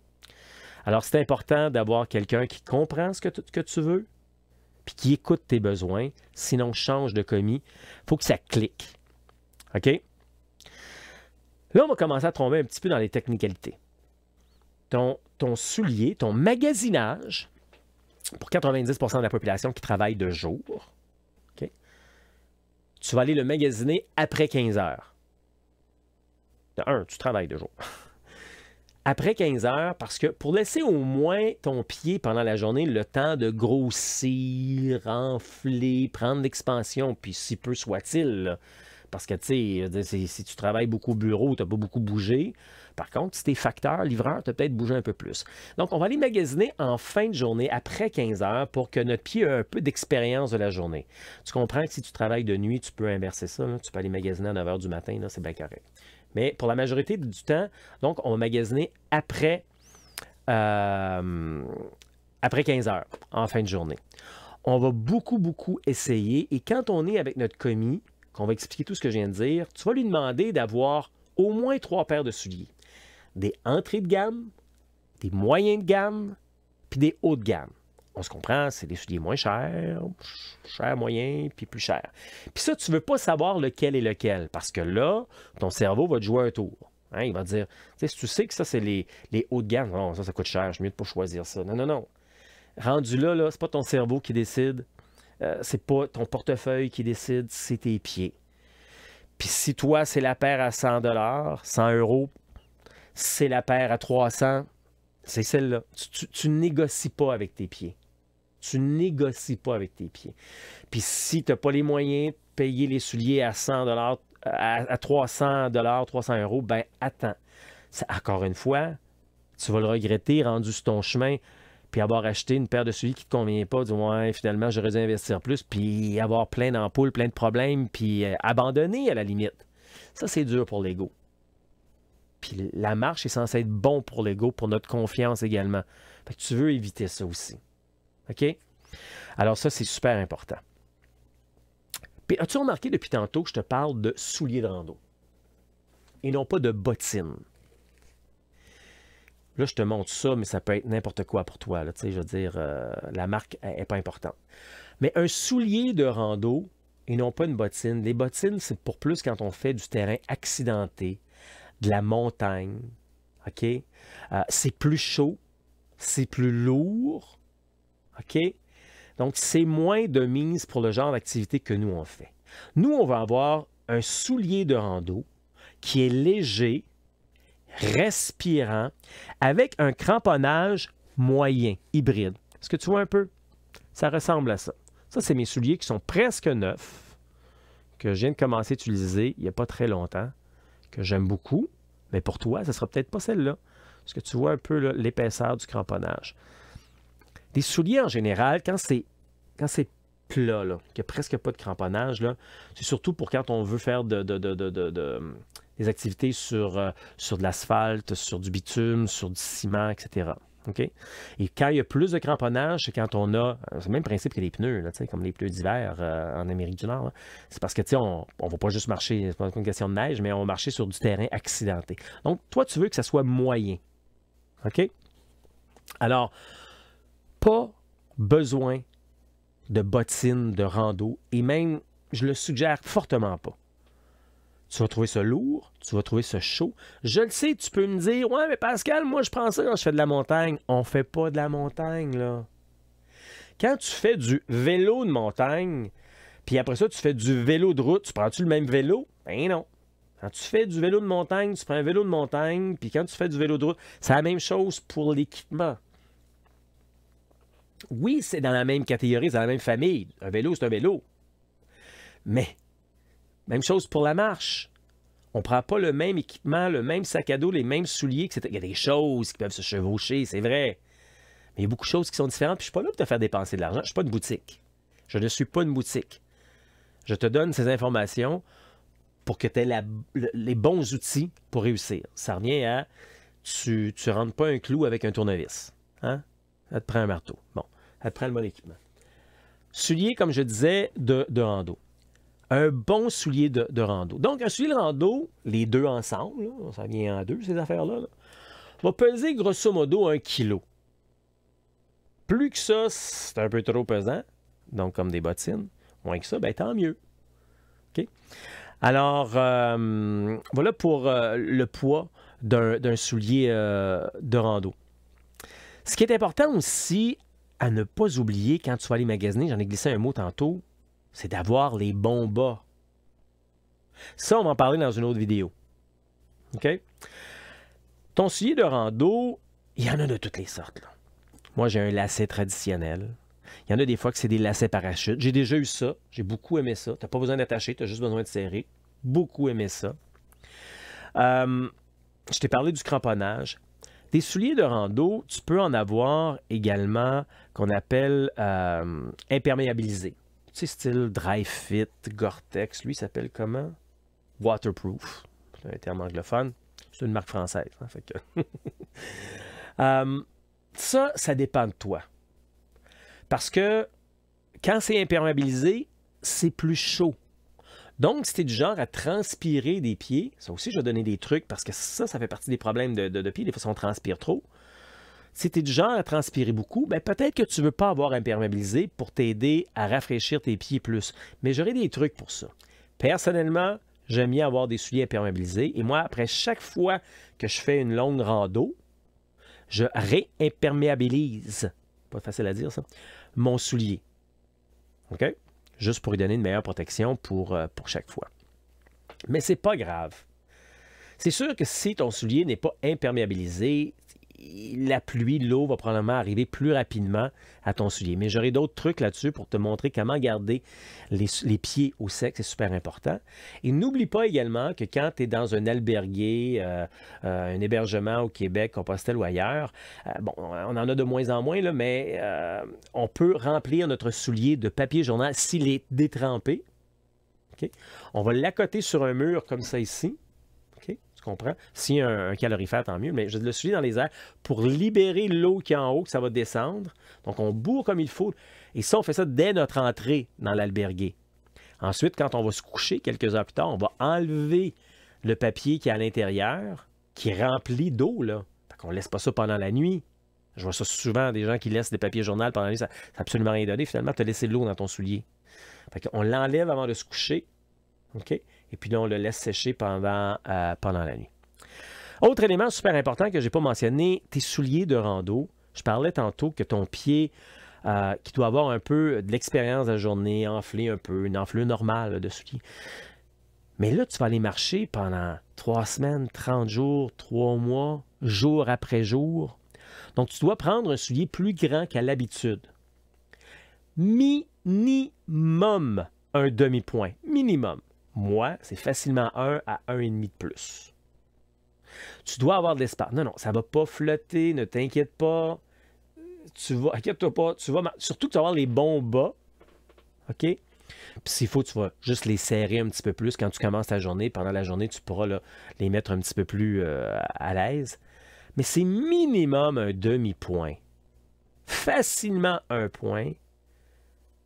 Alors, c'est important d'avoir quelqu'un qui comprend ce que, tu veux, puis qui écoute tes besoins. Sinon, change de commis. Il faut que ça clique. OK? Là, on va commencer à tomber un petit peu dans les technicalités. Ton, ton soulier, ton magasinage, pour 90 de la population qui travaille de jour, tu vas aller le magasiner après 15 heures. un, tu travailles de jour après 15 heures, parce que pour laisser au moins ton pied pendant la journée le temps de grossir, renfler, prendre l'expansion, puis si peu soit-il, parce que tu sais, si tu travailles beaucoup au bureau, tu n'as pas beaucoup bougé. Par contre, si tu es facteur, livreur, tu as peut-être bougé un peu plus. Donc, on va aller magasiner en fin de journée, après 15 heures, pour que notre pied ait un peu d'expérience de la journée. Tu comprends que si tu travailles de nuit, tu peux inverser ça. Tu peux aller magasiner à 9 heures du matin, c'est bien correct. Mais pour la majorité du temps, donc, on magasiner après, euh, après 15 heures, en fin de journée. On va beaucoup, beaucoup essayer. Et quand on est avec notre commis, qu'on va expliquer tout ce que je viens de dire, tu vas lui demander d'avoir au moins trois paires de souliers. Des entrées de gamme, des moyens de gamme, puis des hauts de gamme. On se comprend, c'est des souliers moins chers, chers, moyens, puis plus chers. Puis ça, tu ne veux pas savoir lequel est lequel, parce que là, ton cerveau va te jouer un tour. Hein, il va dire, tu sais, si tu sais que ça, c'est les, hauts de gamme, non, ça, ça coûte cher, je mieux de pas choisir ça. Non, non, non. Rendu là, là, c'est pas ton cerveau qui décide, Ce euh, c'est pas ton portefeuille qui décide, c'est tes pieds. Puis si toi, c'est la paire à 100 100 euros, c'est la paire à 300, c'est celle-là. Tu, tu négocies pas avec tes pieds. Tu négocies pas avec tes pieds. Puis si tu n'as pas les moyens de payer les souliers à 100 à, à 300 300 euros, ben attends. Ça, encore une fois, tu vas le regretter rendu sur ton chemin. Puis avoir acheté une paire de souliers qui ne te convient pas, du moins, finalement, j'aurais dû investir plus, puis avoir plein d'ampoules, plein de problèmes, puis euh, abandonner à la limite. Ça, c'est dur pour l'ego. Puis la marche est censée être bon pour l'ego, pour notre confiance également. tu veux éviter ça aussi. OK? Alors ça, c'est super important. Puis as-tu remarqué depuis tantôt que je te parle de souliers de rando et non pas de bottines? Là, je te montre ça, mais ça peut être n'importe quoi pour toi. Là, je veux dire, euh, la marque n'est pas importante. Mais un soulier de rando et non pas une bottine. Les bottines, c'est pour plus quand on fait du terrain accidenté, de la montagne. OK? Euh, c'est plus chaud, c'est plus lourd, OK? Donc, c'est moins de mise pour le genre d'activité que nous, on fait. Nous, on va avoir un soulier de rando qui est léger, respirant, avec un cramponnage moyen, hybride. Est-ce que tu vois un peu? Ça ressemble à ça. Ça, c'est mes souliers qui sont presque neufs, que je viens de commencer à utiliser il n'y a pas très longtemps, que j'aime beaucoup. Mais pour toi, ce ne sera peut-être pas celle-là. Est-ce que tu vois un peu l'épaisseur du cramponnage? Des souliers, en général, quand c'est quand c'est plat, qu'il n'y a presque pas de cramponnage, c'est surtout pour quand on veut faire des activités sur, euh, sur de l'asphalte, sur du bitume, sur du ciment, etc. Et quand il y a plus de cramponnage, c'est quand on a. Euh, c'est le même principe que les pneus, là, comme les pneus d'hiver euh, en Amérique du Nord. C'est parce que on ne va pas juste marcher, c'est pas une question de neige, mais on va marcher sur du terrain accidenté. Donc, toi, tu veux que ça soit moyen. OK? Alors, pas besoin de bottines de rando et même, je le suggère fortement pas. Tu vas trouver ça lourd, tu vas trouver ça chaud. Je le sais, tu peux me dire, ouais, mais Pascal, moi je prends ça quand je fais de la montagne. On fait pas de la montagne, là. Quand tu fais du vélo de montagne, puis après ça, tu fais du vélo de route, tu prends-tu le même vélo? eh non. Quand tu fais du vélo de montagne, tu prends un vélo de montagne, puis quand tu fais du vélo de route, c'est la même chose pour l'équipement. Oui, c'est dans la même catégorie, c'est dans la même famille. Un vélo, c'est un vélo. Mais, même chose pour la marche. On ne prend pas le même équipement, le même sac à dos, les mêmes souliers. Il y a des choses qui peuvent se chevaucher, c'est vrai. Mais il y a beaucoup de choses qui sont différentes. Puis je ne suis pas là pour te faire dépenser de l'argent. Je ne suis pas une boutique. Je ne suis pas une boutique. Je te donne ces informations pour que tu aies les bons outils pour réussir. Ça revient à tu ne rentres pas un clou avec un tournevis. Hein? Elle te prend un marteau. Bon, elle te prend le bon équipement. Soulier, comme je disais, de, de rando. Un bon soulier de, de, rando. Donc, un soulier de rando, les deux ensemble, ça vient en deux, ces affaires-là, va peser grosso modo un kilo. Plus que ça, c'est un peu trop pesant, donc comme des bottines. Moins que ça, ben, tant mieux. OK? Alors, euh, voilà pour euh, le poids d'un soulier euh, de rando. Ce qui est important aussi à ne pas oublier quand tu vas aller magasiner, j'en ai glissé un mot tantôt, c'est d'avoir les bons bas. Ça, on va en parler dans une autre vidéo. OK? Ton soulier de rando, il y en a de toutes les sortes. Moi, j'ai un lacet traditionnel. Il y en a des fois que c'est des lacets parachutes. J'ai déjà eu ça. J'ai beaucoup aimé ça. Tu n'as pas besoin d'attacher, tu as juste besoin de serrer. Beaucoup aimé ça. Euh, je t'ai parlé du cramponnage. Tes souliers de rando, tu peux en avoir également qu'on appelle euh, imperméabilisés. Tu style dry fit, Gore-Tex. Lui, s'appelle comment? Waterproof. C'est un terme anglophone. C'est une marque française. Hein, [LAUGHS] euh, ça, ça dépend de toi. Parce que quand c'est imperméabilisé, c'est plus chaud. Donc, si tu es du genre à transpirer des pieds, ça aussi, je vais donner des trucs parce que ça, ça fait partie des problèmes de, pieds. Des fois, on transpire trop. Si tu es du genre à transpirer beaucoup, ben peut-être que tu ne veux pas avoir imperméabilisé pour t'aider à rafraîchir tes pieds plus. Mais j'aurais des trucs pour ça. Personnellement, j'aime bien avoir des souliers imperméabilisés. Et moi, après chaque fois que je fais une longue rando, je réimperméabilise, pas facile à dire ça, mon soulier. OK? juste pour lui donner une meilleure protection pour, euh, pour chaque fois. Mais c'est pas grave. C'est sûr que si ton soulier n'est pas imperméabilisé, la pluie, l'eau va probablement arriver plus rapidement à ton soulier. Mais j'aurai d'autres trucs là-dessus pour te montrer comment garder les, pieds au sec, c'est super important. Et n'oublie pas également que quand tu es dans un albergué, euh, euh, un hébergement au Québec, Compostelle ou ailleurs, euh, bon, on en a de moins en moins, là, mais on peut remplir notre soulier de papier journal s'il est détrempé. On va l'accoter sur un mur comme ça ici. Tu comprends? si un, calorifère, tant mieux. Mais je le suis dans les airs pour libérer l'eau qui est en haut, que ça va descendre. Donc, on bourre comme il faut. Et ça, on fait ça dès notre entrée dans l'albergué. Ensuite, quand on va se coucher quelques heures plus tard, on va enlever le papier qui est à l'intérieur, qui est rempli d'eau. Là. qu'on ne laisse pas ça pendant la nuit. Je vois ça souvent, des gens qui laissent des papiers journal pendant la nuit. Ça n'a absolument rien donné. Finalement, tu as laissé de l'eau dans ton soulier. Fait qu'on l'enlève avant de se coucher. OK? Et puis on le laisse sécher pendant, euh, pendant la nuit. Autre élément super important que je n'ai pas mentionné, tes souliers de rando. Je parlais tantôt que ton pied, euh, qui doit avoir un peu de l'expérience de la journée, enflé un peu, une enflure normale de souliers. Mais là, tu vas aller marcher pendant trois semaines, 30 jours, trois mois, jour après jour. Donc, tu dois prendre un soulier plus grand qu'à l'habitude. Minimum un demi-point. Minimum moi, c'est facilement 1 à 1,5 de plus. Tu dois avoir de l'espace. Non, non, ça ne va pas flotter, ne t'inquiète pas. Tu vas, inquiète-toi pas, tu vas, surtout que tu vas avoir les bons bas. OK? Puis s'il faut, tu vas juste les serrer un petit peu plus quand tu commences ta journée. Pendant la journée, tu pourras les mettre un petit peu plus euh, à l'aise. Mais c'est minimum un demi-point. Facilement un point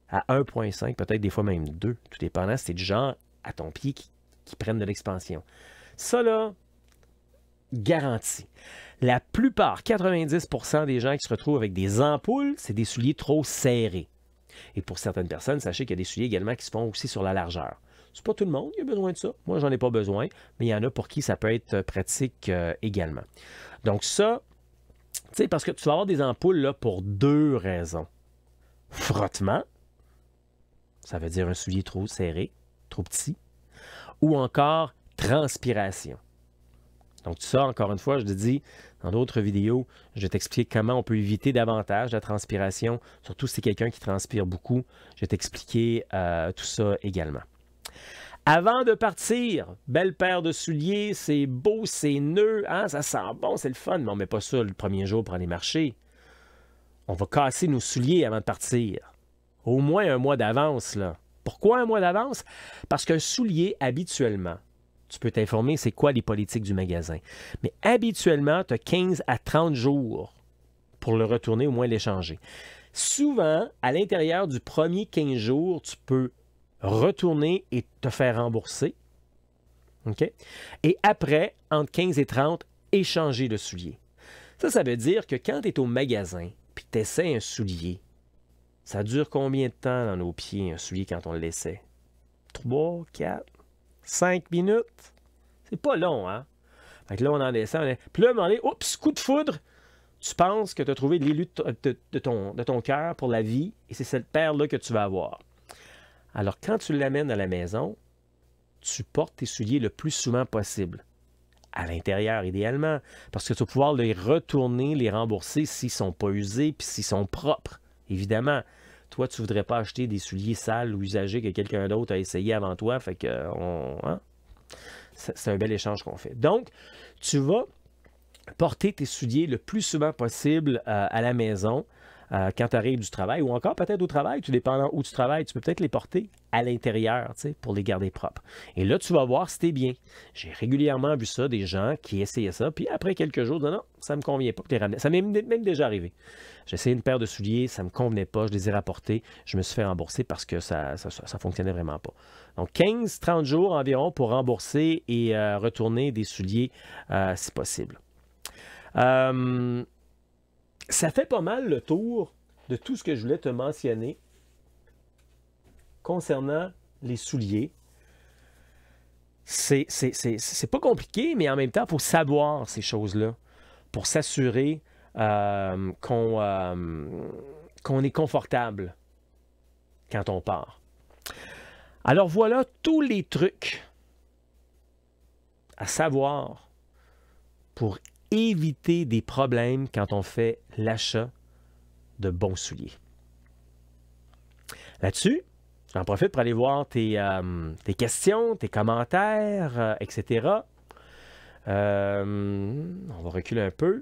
à 1.5, peut-être des fois même deux, tout dépendant c'est du genre à ton pied qui, prennent de l'expansion. Ça, là, garanti. La plupart, 90% des gens qui se retrouvent avec des ampoules, c'est des souliers trop serrés. Et pour certaines personnes, sachez qu'il y a des souliers également qui se font aussi sur la largeur. C'est pas tout le monde qui a besoin de ça. Moi, j'en ai pas besoin, mais il y en a pour qui ça peut être euh, pratique euh, également. Donc ça, tu sais, parce que tu vas avoir des ampoules là, pour deux raisons. Frottement, ça veut dire un soulier trop serré, petit, ou encore transpiration. Donc ça, encore une fois, je te dis, dans d'autres vidéos, je vais t'expliquer comment on peut éviter davantage la transpiration, surtout si c'est quelqu'un qui transpire beaucoup. Je vais t'expliquer euh, tout ça également. Avant de partir, belle paire de souliers, c'est beau, c'est neuf, hein, ça sent bon, c'est le fun, mais on ne met pas ça le premier jour pour aller marcher. On va casser nos souliers avant de partir. Au moins un mois d'avance, là. Pourquoi un mois d'avance? Parce qu'un soulier, habituellement, tu peux t'informer c'est quoi les politiques du magasin. Mais habituellement, tu as 15 à 30 jours pour le retourner, au moins l'échanger. Souvent, à l'intérieur du premier 15 jours, tu peux retourner et te faire rembourser. OK? Et après, entre 15 et 30, échanger le soulier. Ça, ça veut dire que quand tu es au magasin puis tu essaies un soulier, ça dure combien de temps dans nos pieds un soulier quand on le laissait? Trois, quatre, cinq minutes? C'est pas long, hein? Fait là, on en descend. On est... Puis là, on est... Oups, coup de foudre! Tu penses que tu as trouvé l'élu de, ton, cœur pour la vie et c'est cette paire-là que tu vas avoir. Alors, quand tu l'amènes à la maison, tu portes tes souliers le plus souvent possible. À l'intérieur, idéalement, parce que tu vas pouvoir les retourner, les rembourser s'ils ne sont pas usés puis s'ils sont propres. Évidemment, toi, tu voudrais pas acheter des souliers sales ou usagés que quelqu'un d'autre a essayé avant toi. Fait que euh, hein? c'est un bel échange qu'on fait. Donc, tu vas porter tes souliers le plus souvent possible euh, à la maison. Euh, quand tu arrives du travail ou encore peut-être au travail, tu dépendant où tu travailles, tu peux peut-être les porter à l'intérieur pour les garder propres. Et là, tu vas voir si bien. J'ai régulièrement vu ça, des gens qui essayaient ça, puis après quelques jours, non, non, ça me convient pas tu les Ça m'est même déjà arrivé. J'ai essayé une paire de souliers, ça ne me convenait pas, je les ai rapportés, je me suis fait rembourser parce que ça ça, fonctionnait vraiment pas. Donc 15-30 jours environ pour rembourser et euh, retourner des souliers euh, si possible. Euh, ça fait pas mal le tour de tout ce que je voulais te mentionner concernant les souliers. C'est pas compliqué, mais en même temps, il faut savoir ces choses-là pour s'assurer euh, euh, qu'on est confortable quand on part. Alors voilà tous les trucs à savoir pour éviter des problèmes quand on fait l'achat de bons souliers. Là-dessus, j'en profite pour aller voir tes, euh, questions, tes commentaires, euh, etc. Euh, on va reculer un peu.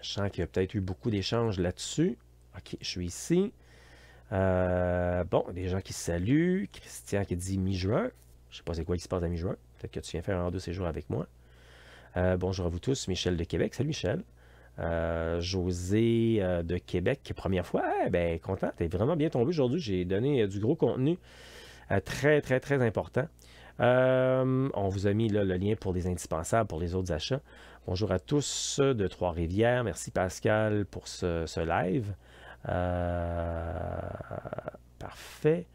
Je sens qu'il y a peut-être eu beaucoup d'échanges là-dessus. OK, je suis ici. bon, des gens qui saluent. Christian qui dit mi-juin. Je ne sais pas c'est quoi qui se passe à mi-juin. Peut-être que tu viens faire un hors-de-séjour avec moi. Euh, bonjour à vous tous, Michel de Québec. Salut Michel. Euh, José euh, de Québec, première fois. Eh ben, content, t'es vraiment bien tombé aujourd'hui. J'ai donné du gros contenu très, très, très important. on vous a mis le lien pour les indispensables, pour les autres achats. Bonjour à tous de Trois-Rivières. Merci Pascal pour ce, live. parfait.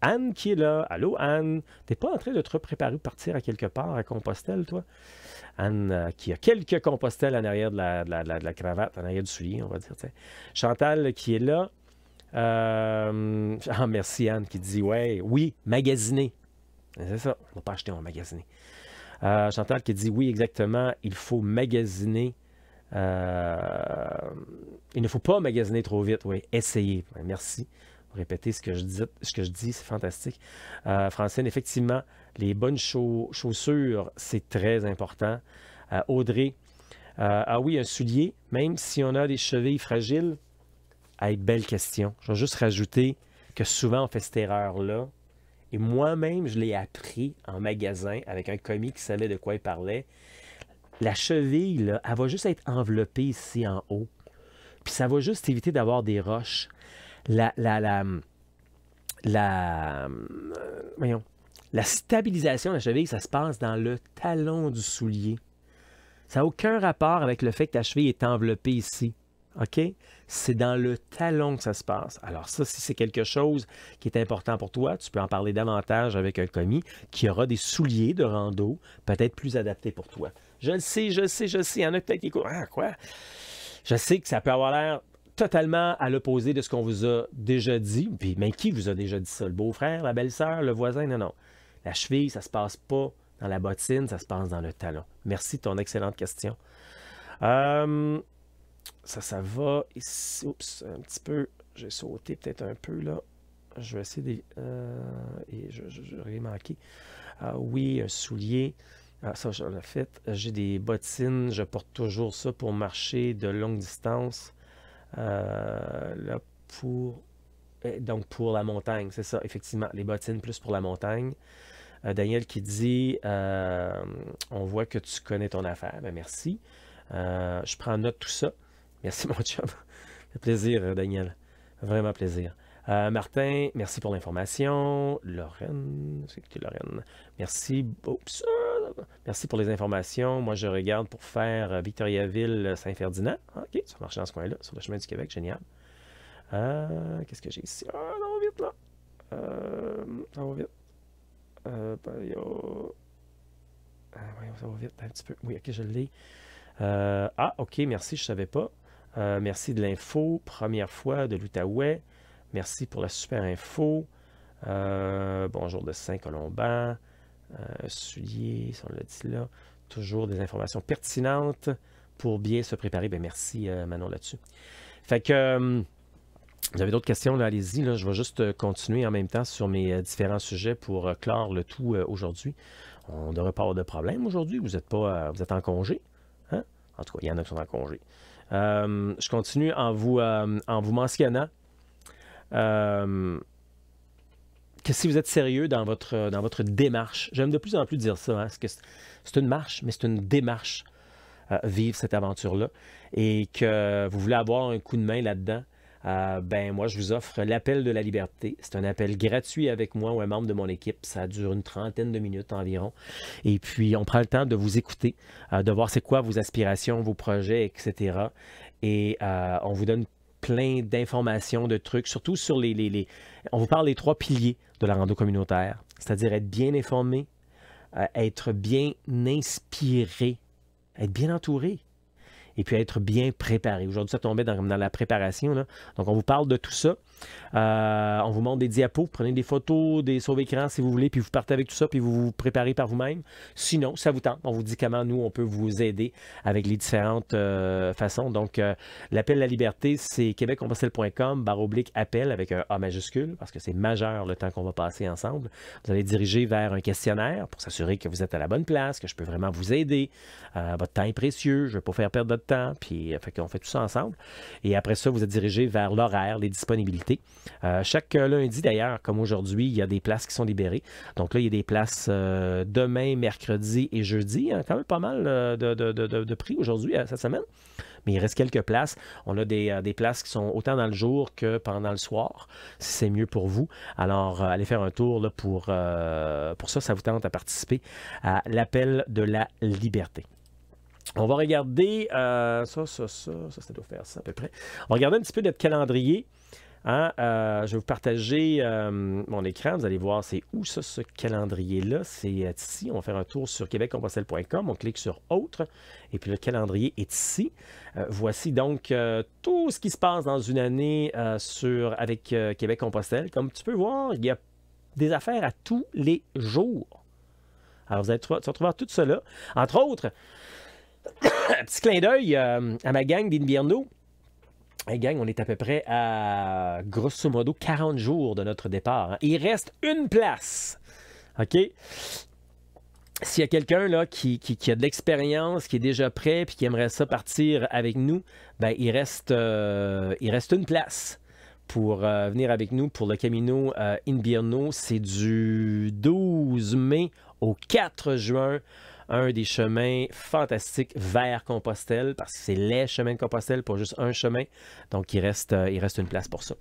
Anne qui est là. Allô, Anne. T'es pas en train de te préparer pour partir à quelque part à Compostelle, toi? Anne, euh, qui a quelques compostelles en arrière de la, cravate, en arrière du soulier, on va dire. Chantal qui est là. Euh, [LAUGHS] ah, merci Anne qui dit ouais, oui, magasiner. C'est ça, on ne va pas acheter, on va magasiner. Euh, Chantal qui dit oui, exactement, il faut magasiner. il ne faut pas magasiner trop vite, oui, Essayer. Merci. Répéter ce que je dis, ce que je dis, c'est fantastique. Francine, effectivement, les bonnes chaussures, c'est très important. Euh, Audrey, euh, ah oui, un soulier, même si on a des chevilles fragiles, hey, belle question. Je vais juste rajouter que souvent on fait cette erreur-là. Et moi-même, je l'ai appris en magasin avec un commis qui savait de quoi il parlait. La cheville, elle va juste être enveloppée ici en haut. Puis ça va juste éviter d'avoir des roches. La, la, la, la, euh, voyons, la stabilisation de la cheville, ça se passe dans le talon du soulier. Ça n'a aucun rapport avec le fait que ta cheville est enveloppée ici. OK? C'est dans le talon que ça se passe. Alors, ça, si c'est quelque chose qui est important pour toi, tu peux en parler davantage avec un commis qui aura des souliers de rando peut-être plus adaptés pour toi. Je le sais, je le sais, je le sais. Il y en a peut-être qui écoutent. Ah, quoi? Je sais que ça peut avoir l'air totalement à l'opposé de ce qu'on vous a déjà dit. Puis, mais qui vous a déjà dit ça? Le beau-frère, la belle-sœur, le voisin? Non, non. La cheville, ça se passe pas dans la bottine, ça se passe dans le talon. Merci de ton excellente question. Euh, ça, ça va Oups, un petit peu. J'ai sauté peut-être un peu là. Je vais essayer de. Euh, et je, je, je manquer. Ah oui, un soulier. Ah, ça, j'en ai fait. J'ai des bottines. Je porte toujours ça pour marcher de longue distance. Euh, là, pour. Eh, donc, pour la montagne, c'est ça, effectivement. Les bottines plus pour la montagne. Euh, Daniel qui dit euh, On voit que tu connais ton affaire. Ben, merci. Euh, je prends note de tout ça. Merci, mon [LAUGHS] chum. plaisir, Daniel. Vraiment plaisir. Martin, merci pour l'information. Lorraine, c'est qui Lorraine? Merci. Oups, merci pour les informations. Moi, je regarde pour faire Victoriaville-Saint-Ferdinand. OK, ça marche dans ce coin-là, sur le chemin du Québec. Génial. Qu'est-ce que j'ai ici? Ah, vite, là. Euh, vite. Oui, ok, je l'ai. Euh, ah, ok, merci, je ne savais pas. Euh, merci de l'info, première fois de l'Outaouais. Merci pour la super info. Euh, bonjour de Saint-Colomban. Soulier, si on l'a dit là. Toujours des informations pertinentes pour bien se préparer. Ben, merci, Manon, là-dessus. Fait que... Vous avez d'autres questions, allez-y. Je vais juste euh, continuer en même temps sur mes euh, différents sujets pour euh, clore le tout aujourd'hui. On devrait pas de problème aujourd'hui. Vous êtes pas, vous êtes en congé. Hein? En tout cas, il y en a qui sont en congé. je continue en vous, en vous mentionnant que si vous êtes sérieux dans votre, dans votre démarche, j'aime de plus en plus dire ça, hein, que c'est une marche, mais c'est une démarche, vivre cette aventure-là, et que vous voulez avoir un coup de main là-dedans euh, ben moi, je vous offre l'appel de la liberté. C'est un appel gratuit avec moi ou un membre de mon équipe. Ça dure une trentaine de minutes environ. Et puis, on prend le temps de vous écouter, euh, de voir c'est quoi vos aspirations, vos projets, etc. Et euh, on vous donne plein d'informations, de trucs, surtout sur les, les, les, On vous parle des trois piliers de la rando communautaire, c'est-à-dire être bien informé, être bien inspiré, être bien entouré et puis être bien préparé. Aujourd'hui, ça tombait dans, dans la préparation. Donc, on vous parle de tout ça. Euh, on vous montre des diapos, prenez des photos, des sauve écrans si vous voulez, puis vous partez avec tout ça, puis vous vous préparez par vous-même. Sinon, ça vous tente. On vous dit comment nous, on peut vous aider avec les différentes euh, façons. Donc, euh, l'appel à la liberté, c'est québecommercial.com, barre oblique appel avec un A majuscule, parce que c'est majeur le temps qu'on va passer ensemble. Vous allez diriger vers un questionnaire pour s'assurer que vous êtes à la bonne place, que je peux vraiment vous aider. votre temps est précieux, je ne vais pas faire perdre de temps. Puis, on fait tout ça ensemble. Et après ça, vous êtes dirigé vers l'horaire, les disponibilités euh, chaque lundi, d'ailleurs, comme aujourd'hui, il y a des places qui sont libérées. Donc là, il y a des places euh, demain, mercredi et jeudi. a quand même pas mal euh, de, prix aujourd'hui, cette semaine. Mais il reste quelques places. On a des, places qui sont autant dans le jour que pendant le soir, si c'est mieux pour vous. Alors, allez faire un tour là, pour, pour ça. Ça vous tente à participer à l'appel de la liberté. On va regarder ça, ça, ça, ça, ça doit faire ça à peu près. On va regarder un petit peu notre calendrier. Hein, euh, je vais vous partager euh, mon écran. Vous allez voir, c'est où ça, ce calendrier-là? C'est euh, ici. On va faire un tour sur québeccompostel.com. On clique sur Autres. Et puis le calendrier est ici. voici donc tout ce qui se passe dans une année sur, avec Québec Compostel. Comme tu peux voir, il y a des affaires à tous les jours. Alors, vous allez retrouver tout cela. Entre autres, [COUGHS] un petit clin d'œil à ma gang d'Inbierno. Hey gang, on est à peu près à grosso modo 40 jours de notre départ. Hein. Il reste une place. OK? S'il y a quelqu'un là qui, a de l'expérience, qui est déjà prêt, puis qui aimerait ça partir avec nous, ben il reste, euh, il reste une place pour euh, venir avec nous pour le Camino euh, C'est du 12 mai au 4 juin un des chemins fantastiques vers Compostelle, parce que c'est les chemins de Compostelle, pas juste un chemin. Donc, il reste, euh, il reste une place pour ça.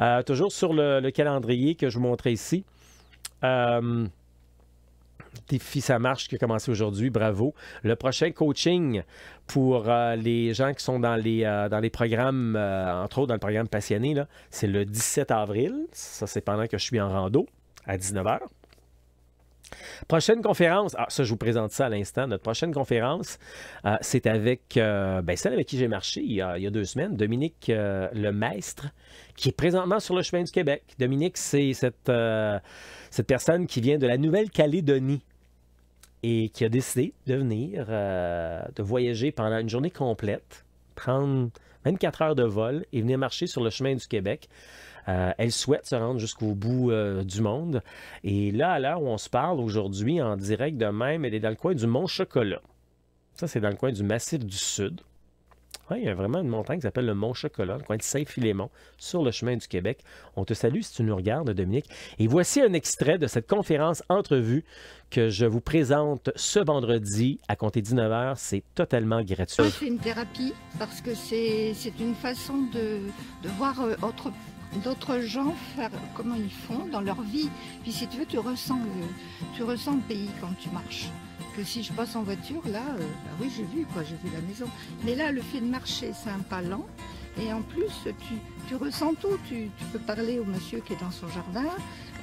Euh, toujours sur le, calendrier que je vous montrais ici. Euh, défi ça marche qui a commencé aujourd'hui, bravo. Le prochain coaching pour euh, les gens qui sont dans les, dans les programmes, entre autres dans le programme passionné, c'est le 17 avril. Ça, c'est pendant que je suis en rando à 19h. Prochaine conférence, ah, ça, je vous présente ça à l'instant. Notre prochaine conférence, ah, c'est avec euh, ben, celle avec qui j'ai marché il y, a, deux semaines, Dominique euh, le Lemaistre, qui est présentement sur le chemin du Québec. Dominique, c'est cette, euh, cette personne qui vient de la Nouvelle-Calédonie et qui a décidé de venir, de voyager pendant une journée complète, prendre 24 heures de vol et venir marcher sur le chemin du Québec. Euh, elle souhaite se rendre jusqu'au bout euh, du monde. Et là, à l'heure où on se parle aujourd'hui, en direct de même, elle est dans le coin du Mont Chocolat. Ça, c'est dans le coin du Massif du Sud. il y a vraiment une montagne qui s'appelle le Mont Chocolat, le coin de Saint-Philémon, sur le chemin du Québec. On te salue si tu nous regardes, Dominique. Et voici un extrait de cette conférence entrevue que je vous présente ce vendredi à compter 19h. C'est totalement gratuit. Ah, c'est une thérapie parce que c'est une façon de, de voir euh, autre, d'autres gens faire comment ils font dans leur vie. Puis si tu veux, tu ressens le, tu ressens le pays quand tu marches. Que si je passe en voiture, là, euh, bah oui, j'ai vu quoi, j'ai vu la maison. Mais là, le fait de marcher, c'est un pas lent. Et en plus, tu, tu ressens tout. Tu, tu, peux parler au monsieur qui est dans son jardin,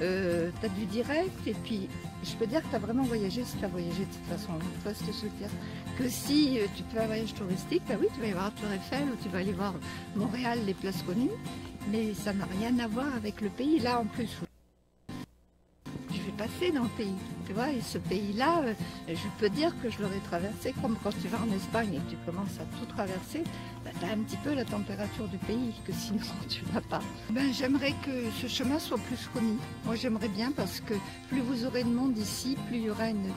euh, tu as du direct, et puis je peux dire que tu as vraiment voyagé si tu as voyagé de toute façon. On peut dire que si euh, tu fais un voyage touristique, bah oui, tu vas aller voir Tour Eiffel ou tu vas aller voir Montréal, les places connues mais ça n'a rien à voir avec le pays. Là, en plus, je vais passer dans le pays, tu vois, et ce pays-là, euh, je peux dire que je l'aurais traversé comme quand tu vas en Espagne et tu commences à tout traverser, bah, un petit peu la température du pays, que sinon [LAUGHS] tu vas pas. Ben, j'aimerais que ce chemin soit plus connu. Moi j'aimerais bien parce que plus vous aurez de monde ici, plus il y aura une,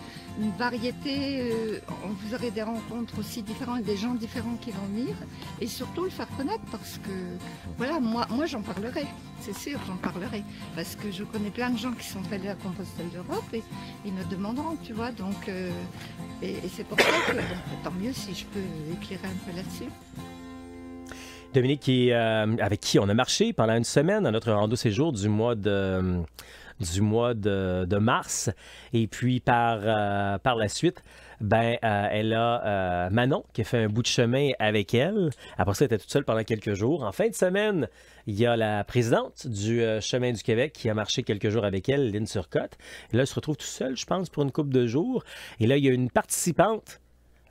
variété, euh, vous aurez des rencontres aussi différentes, des gens différents qui vont venir, et surtout le faire connaître parce que, voilà, moi, moi j'en parlerai, c'est sûr, j'en parlerai, parce que je connais plein de gens qui sont allés à Compostelle d'Europe et ils me demanderont, tu vois, donc, euh, et, c'est pour ça que, tant mieux si je peux éclairer un peu là-dessus. Dominique, euh, avec qui on a marché pendant une semaine à notre rando séjour du mois de du mois de, mars. Et puis par, euh, par la suite, ben, euh, elle a Manon qui a fait un bout de chemin avec elle. Après ça, elle était toute seule pendant quelques jours. En fin de semaine, il y a la présidente du Chemin du Québec qui a marché quelques jours avec elle, Lynn Surcotte. là, elle se retrouve toute seule, je pense, pour une couple de jours. Et là, il y a une participante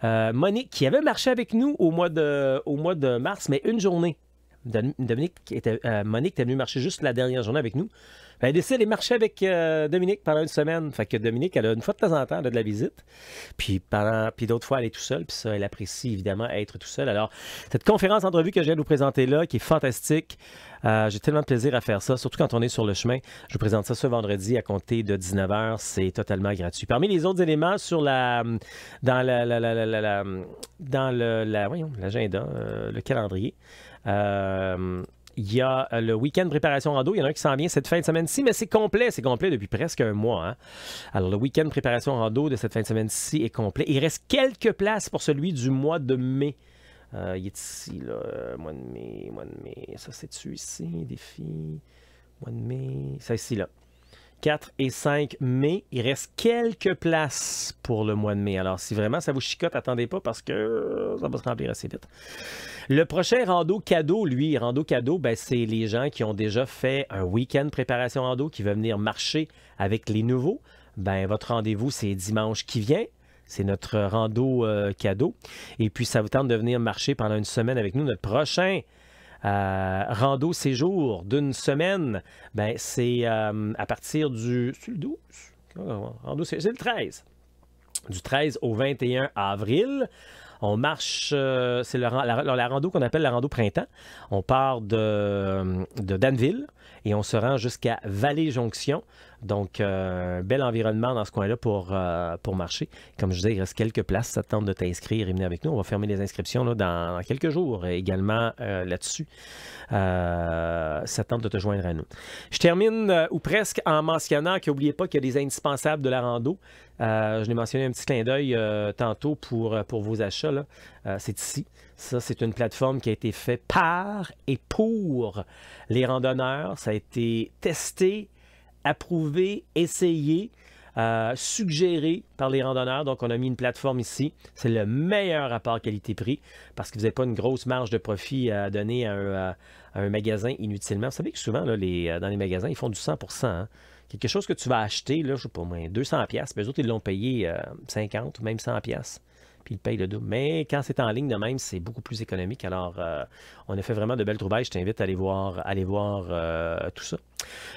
euh, Monique, qui avait marché avec nous au mois de, au mois de mars, mais une journée. Dominique était, euh, Monique était venue marcher juste la dernière journée avec nous. Ben, elle décide de marcher avec euh, Dominique pendant une semaine. Fait que Dominique, elle a une fois de temps en temps, elle a de la visite. Puis, pendant, puis d'autres fois, elle est tout seule. Puis ça, elle apprécie évidemment être tout seule. Alors, cette conférence entrevue que je viens de vous présenter là, qui est fantastique. Euh, j'ai tellement de plaisir à faire ça, surtout quand on est sur le chemin. Je vous présente ça ce vendredi à compter de 19h. C'est totalement gratuit. Parmi les autres éléments sur la dans la, dans le l'agenda, euh, le calendrier. Il y a euh, le week-end préparation rando. Il y en a un qui s'en vient cette fin de semaine-ci, mais c'est complet. C'est complet depuis presque un mois. Hein. Alors, le week-end préparation rando de cette fin de semaine-ci est complet. Il reste quelques places pour celui du mois de mai. Euh, il est ici, là, euh, mois de mai, mois de mai. Ça, c'est-tu ici, défi? Mois de mai. Ça, ici, là. 4 et 5 mai. Il reste quelques places pour le mois de mai. Alors, si vraiment ça vous chicote, attendez pas parce que euh, ça va se remplir assez vite. Le prochain rando cadeau, lui, rando cadeau, ben, c'est les gens qui ont déjà fait un week-end préparation rando, qui veulent venir marcher avec les nouveaux. Ben, votre rendez-vous, c'est dimanche qui vient. C'est notre rando euh, cadeau. Et puis, ça vous tente de venir marcher pendant une semaine avec nous. Notre prochain euh, rando séjour d'une semaine, ben, c'est euh, à partir du 12, rando c'est le 13. Ah, du 13 au 21 avril. On marche, euh, c'est la, rando qu'on appelle la rando printemps. On part de, euh, Danville et on se rend jusqu'à Vallée-Jonction. Donc, euh, un bel environnement dans ce coin-là pour, pour marcher. Comme je disais, il reste quelques places. Ça tente de t'inscrire et venir avec nous. On va fermer les inscriptions là, dans, quelques jours également là-dessus. ça tente de te joindre à nous. Je termine, ou presque, en mentionnant qu'oubliez pas qu'il y a des indispensables de la rando. Euh, je l'ai mentionné un petit clin d'œil euh, tantôt pour, euh, pour vos achats. c'est ici. Ça, c'est une plateforme qui a été faite par et pour les randonneurs. Ça a été testé, approuvé, essayé. suggéré par les randonneurs. Donc, on a mis une plateforme ici. C'est le meilleur rapport qualité-prix parce que vous n'avez pas une grosse marge de profit à donner à un, magasin inutilement. Vous savez que souvent, dans les magasins, ils font du 100 quelque chose que tu vas acheter, là, je sais pas, moins 200$, pièces. eux autres, ils l'ont payé 50 euh, ou même 100$, puis ils payent le double. Mais quand c'est en ligne de même, c'est beaucoup plus économique. Alors, euh, on a fait vraiment de belles trouvailles. Je t'invite à aller voir, aller voir euh, tout ça.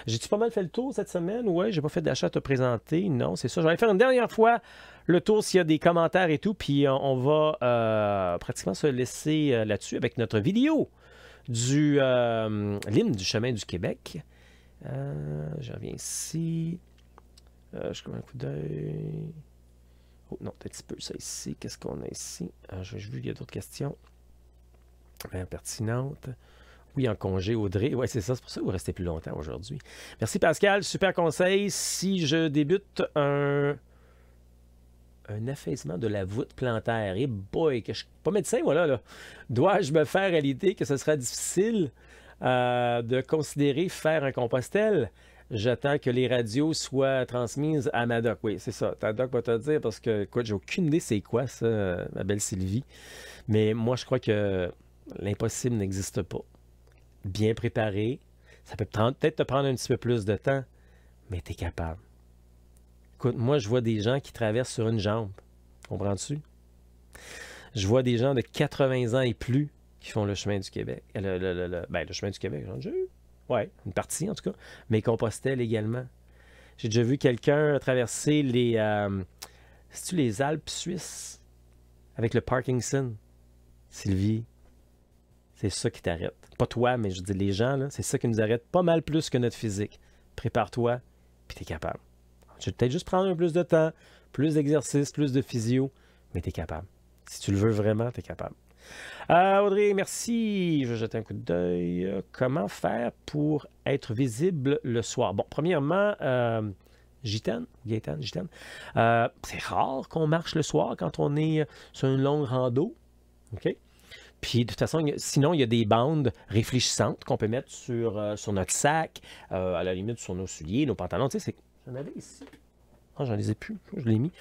J'ai-tu pas mal fait le tour cette semaine? Ouais, j'ai pas fait d'achat à te présenter. Non, c'est ça. Je vais aller faire une dernière fois le tour s'il y a des commentaires et tout, puis on va pratiquement se laisser là-dessus avec notre vidéo du l'hymne du chemin du Québec. Euh, je reviens ici. Euh, je commence un coup d'œil. Oh non, un petit peu ça ici. Qu'est-ce qu'on a ici? Ah, je J'ai vu qu'il y a d'autres questions. Bien pertinentes. Oui, en congé, Audrey. Oui, c'est ça, c'est pour ça que vous restez plus longtemps aujourd'hui. Merci Pascal, super conseil. Si je débute un, un affaissement de la voûte plantaire, et eh boy, que je suis pas médecin, voilà dois-je me faire à l'idée que ce sera difficile euh, de considérer faire un compostel. J'attends que les radios soient transmises à ma doc. Oui, c'est ça. Ta doc va te dire parce que, écoute, j'ai aucune idée c'est quoi ça, ma belle Sylvie. Mais moi, je crois que l'impossible n'existe pas. Bien préparé, ça peut peut-être te prendre un petit peu plus de temps, mais tu es capable. Écoute, moi, je vois des gens qui traversent sur une jambe. Comprends-tu? Je vois des gens de 80 ans et plus qui font le chemin du Québec. Le, ben, chemin du Québec, j'en Ouais, une partie en tout cas. Mais Compostelle également. J'ai déjà vu quelqu'un traverser les. Euh, les Alpes suisses avec le Parkinson. Sylvie, c'est ça qui t'arrête. Pas toi, mais je dis les gens, c'est ça qui nous arrête pas mal plus que notre physique. Prépare-toi, puis t'es capable. Tu peut-être juste prendre un plus de temps, plus d'exercice, plus de physio, mais t'es capable. Si tu le veux vraiment, t'es capable. Euh, Audrey, merci. Je vais jeter un coup d'œil. Comment faire pour être visible le soir? Bon, premièrement, euh, Gitane, Gitane, euh, c'est rare qu'on marche le soir quand on est sur une longue rando. OK? Puis de toute façon, sinon, il y a des bandes réfléchissantes qu'on peut mettre sur, euh, sur notre sac, à la limite sur nos souliers, nos pantalons. Tu sais, j'en avais ici. Ah, j'en les ai plus, je l'ai mis.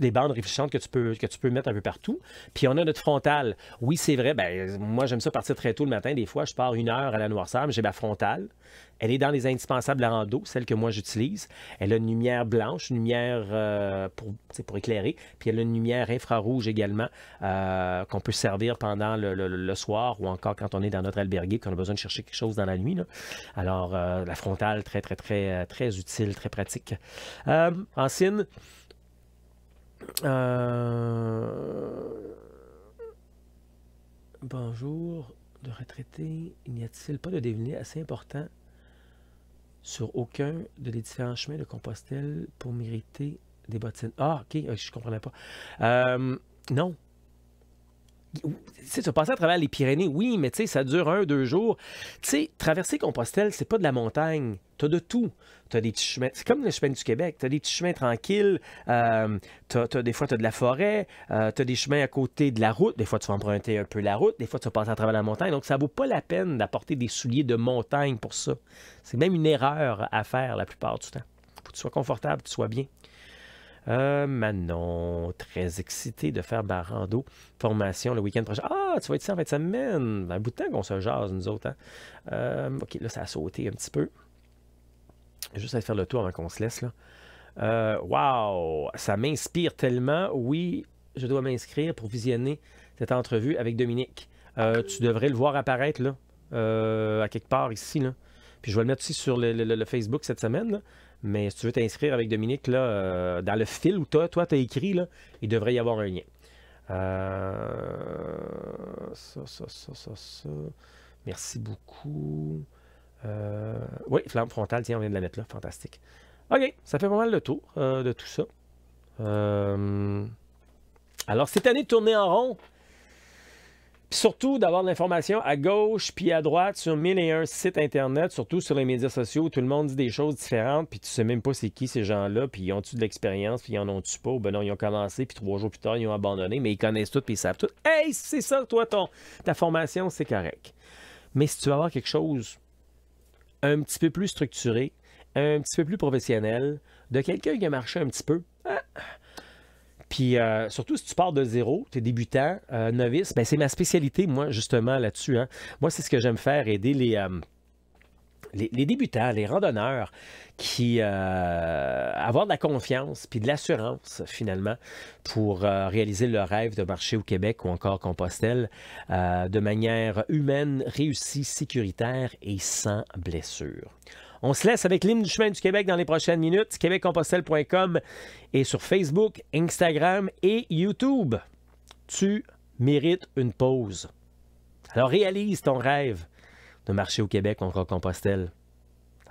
des bandes réfléchissantes que tu, peux, que tu peux mettre un peu partout. Puis on a notre frontale. Oui, c'est vrai, ben, moi j'aime ça partir très tôt le matin. Des fois, je pars une heure à la noirceur, mais j'ai ma frontale. Elle est dans les indispensables à rando, celle que moi j'utilise. Elle a une lumière blanche, une lumière euh, pour, éclairer, puis elle a une lumière infrarouge également euh, qu'on peut servir pendant le, soir ou encore quand on est dans notre albergué, qu'on a besoin de chercher quelque chose dans la nuit. Alors, euh, la frontale, très, très, très, très utile, très pratique. En euh, bonjour, de retraité, n'y a-t-il pas de défilé assez important sur aucun de les différents chemins de Compostelle pour mériter des bottines? Ah, ok, euh, je ne comprenais pas. Euh, non, tu as passer à travers les Pyrénées, oui, mais tu sais, ça dure un, deux jours. Tu sais, traverser Compostelle, c'est pas de la montagne. T'as de tout. T'as des petits chemins. C'est comme le chemin du Québec. T'as des petits chemins tranquilles. Euh, fois as, des fois, de la forêt. tu euh, t'as des chemins à côté de la route. Des fois, tu vas emprunter un peu la route. Des fois, tu vas passer à travers la montagne. Donc, ça vaut pas la peine d'apporter des souliers de montagne pour ça. C'est même une erreur à faire la plupart du temps. Faut que tu sois confortable, que tu sois bien. Euh, Manon, très excité de faire Barando, formation le week-end prochain. Ah, tu vas être ça en fin de semaine. Ben, un bout de temps qu'on se jase, nous autres. Hein. Euh, ok, là, ça a sauté un petit peu. Juste à faire le tour avant qu'on se laisse. Waouh, wow, ça m'inspire tellement. Oui, je dois m'inscrire pour visionner cette entrevue avec Dominique. Euh, tu devrais le voir apparaître là, à quelque part ici. Puis je vais le mettre aussi sur le, Facebook cette semaine. Mais si tu veux t'inscrire avec Dominique, dans le fil où toi, tu as écrit, il devrait y avoir un lien. ça, ça, ça, ça, ça. Merci beaucoup. oui, flamme frontale, tiens, on vient de la mettre là. Fantastique. OK, ça fait pas mal le tour de tout ça. alors, cette année, tournée en rond surtout d'avoir de l'information à gauche puis à droite sur et un sites Internet, surtout sur les médias sociaux où tout le monde dit des choses différentes, puis tu sais même pas c'est qui ces gens-là, puis ils ont-tu de l'expérience, puis ils en ont-tu pas, ben non, ils ont commencé, puis trois jours plus tard, ils ont abandonné, mais ils connaissent tout, puis ils savent tout. Hey, c'est ça, toi, ton, ta formation, c'est correct. Mais si tu veux avoir quelque chose un petit peu plus structuré, un petit peu plus professionnel, de quelqu'un qui a marché un petit peu, hein, puis euh, surtout, si tu pars de zéro, tu es débutant, euh, novice, ben, c'est ma spécialité, moi, justement, là-dessus. Hein. Moi, c'est ce que j'aime faire, aider les, euh, débutants, les randonneurs, qui avoir de la confiance, puis de l'assurance, finalement, pour réaliser leur rêve de marcher au Québec ou encore Compostelle de manière humaine, réussie, sécuritaire et sans blessure. On se laisse avec l'hymne du chemin du Québec dans les prochaines minutes. QuébecCompostel.com et sur Facebook, Instagram et YouTube. Tu mérites une pause. Alors réalise ton rêve de marcher au Québec en Compostel.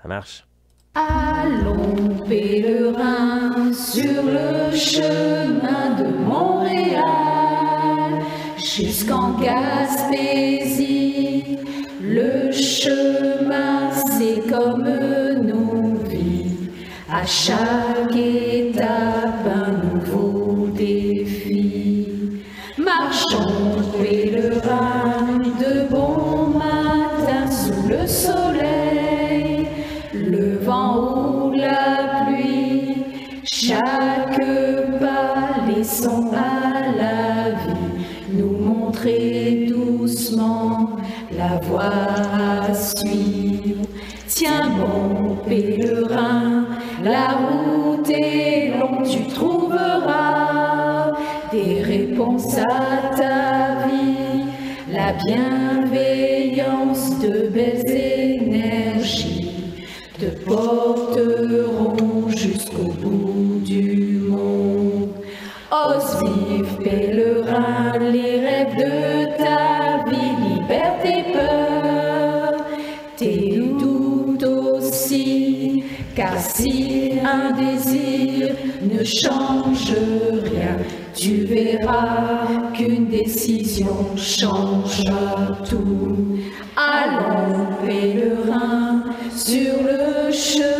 Ça marche. Allons pèlerins sur le chemin de Montréal jusqu'en Gaspésie. Le chemin, c'est comme nos vies, à chaque étape bienveillance, de belles énergies te porteront jusqu'au bout du monde. Os pèlerin, les rêves de ta vie, liberté, tes peurs, tes doutes aussi, car si un désir ne change rien, tu verras décision change tout. Allons, pèlerins, sur le chemin.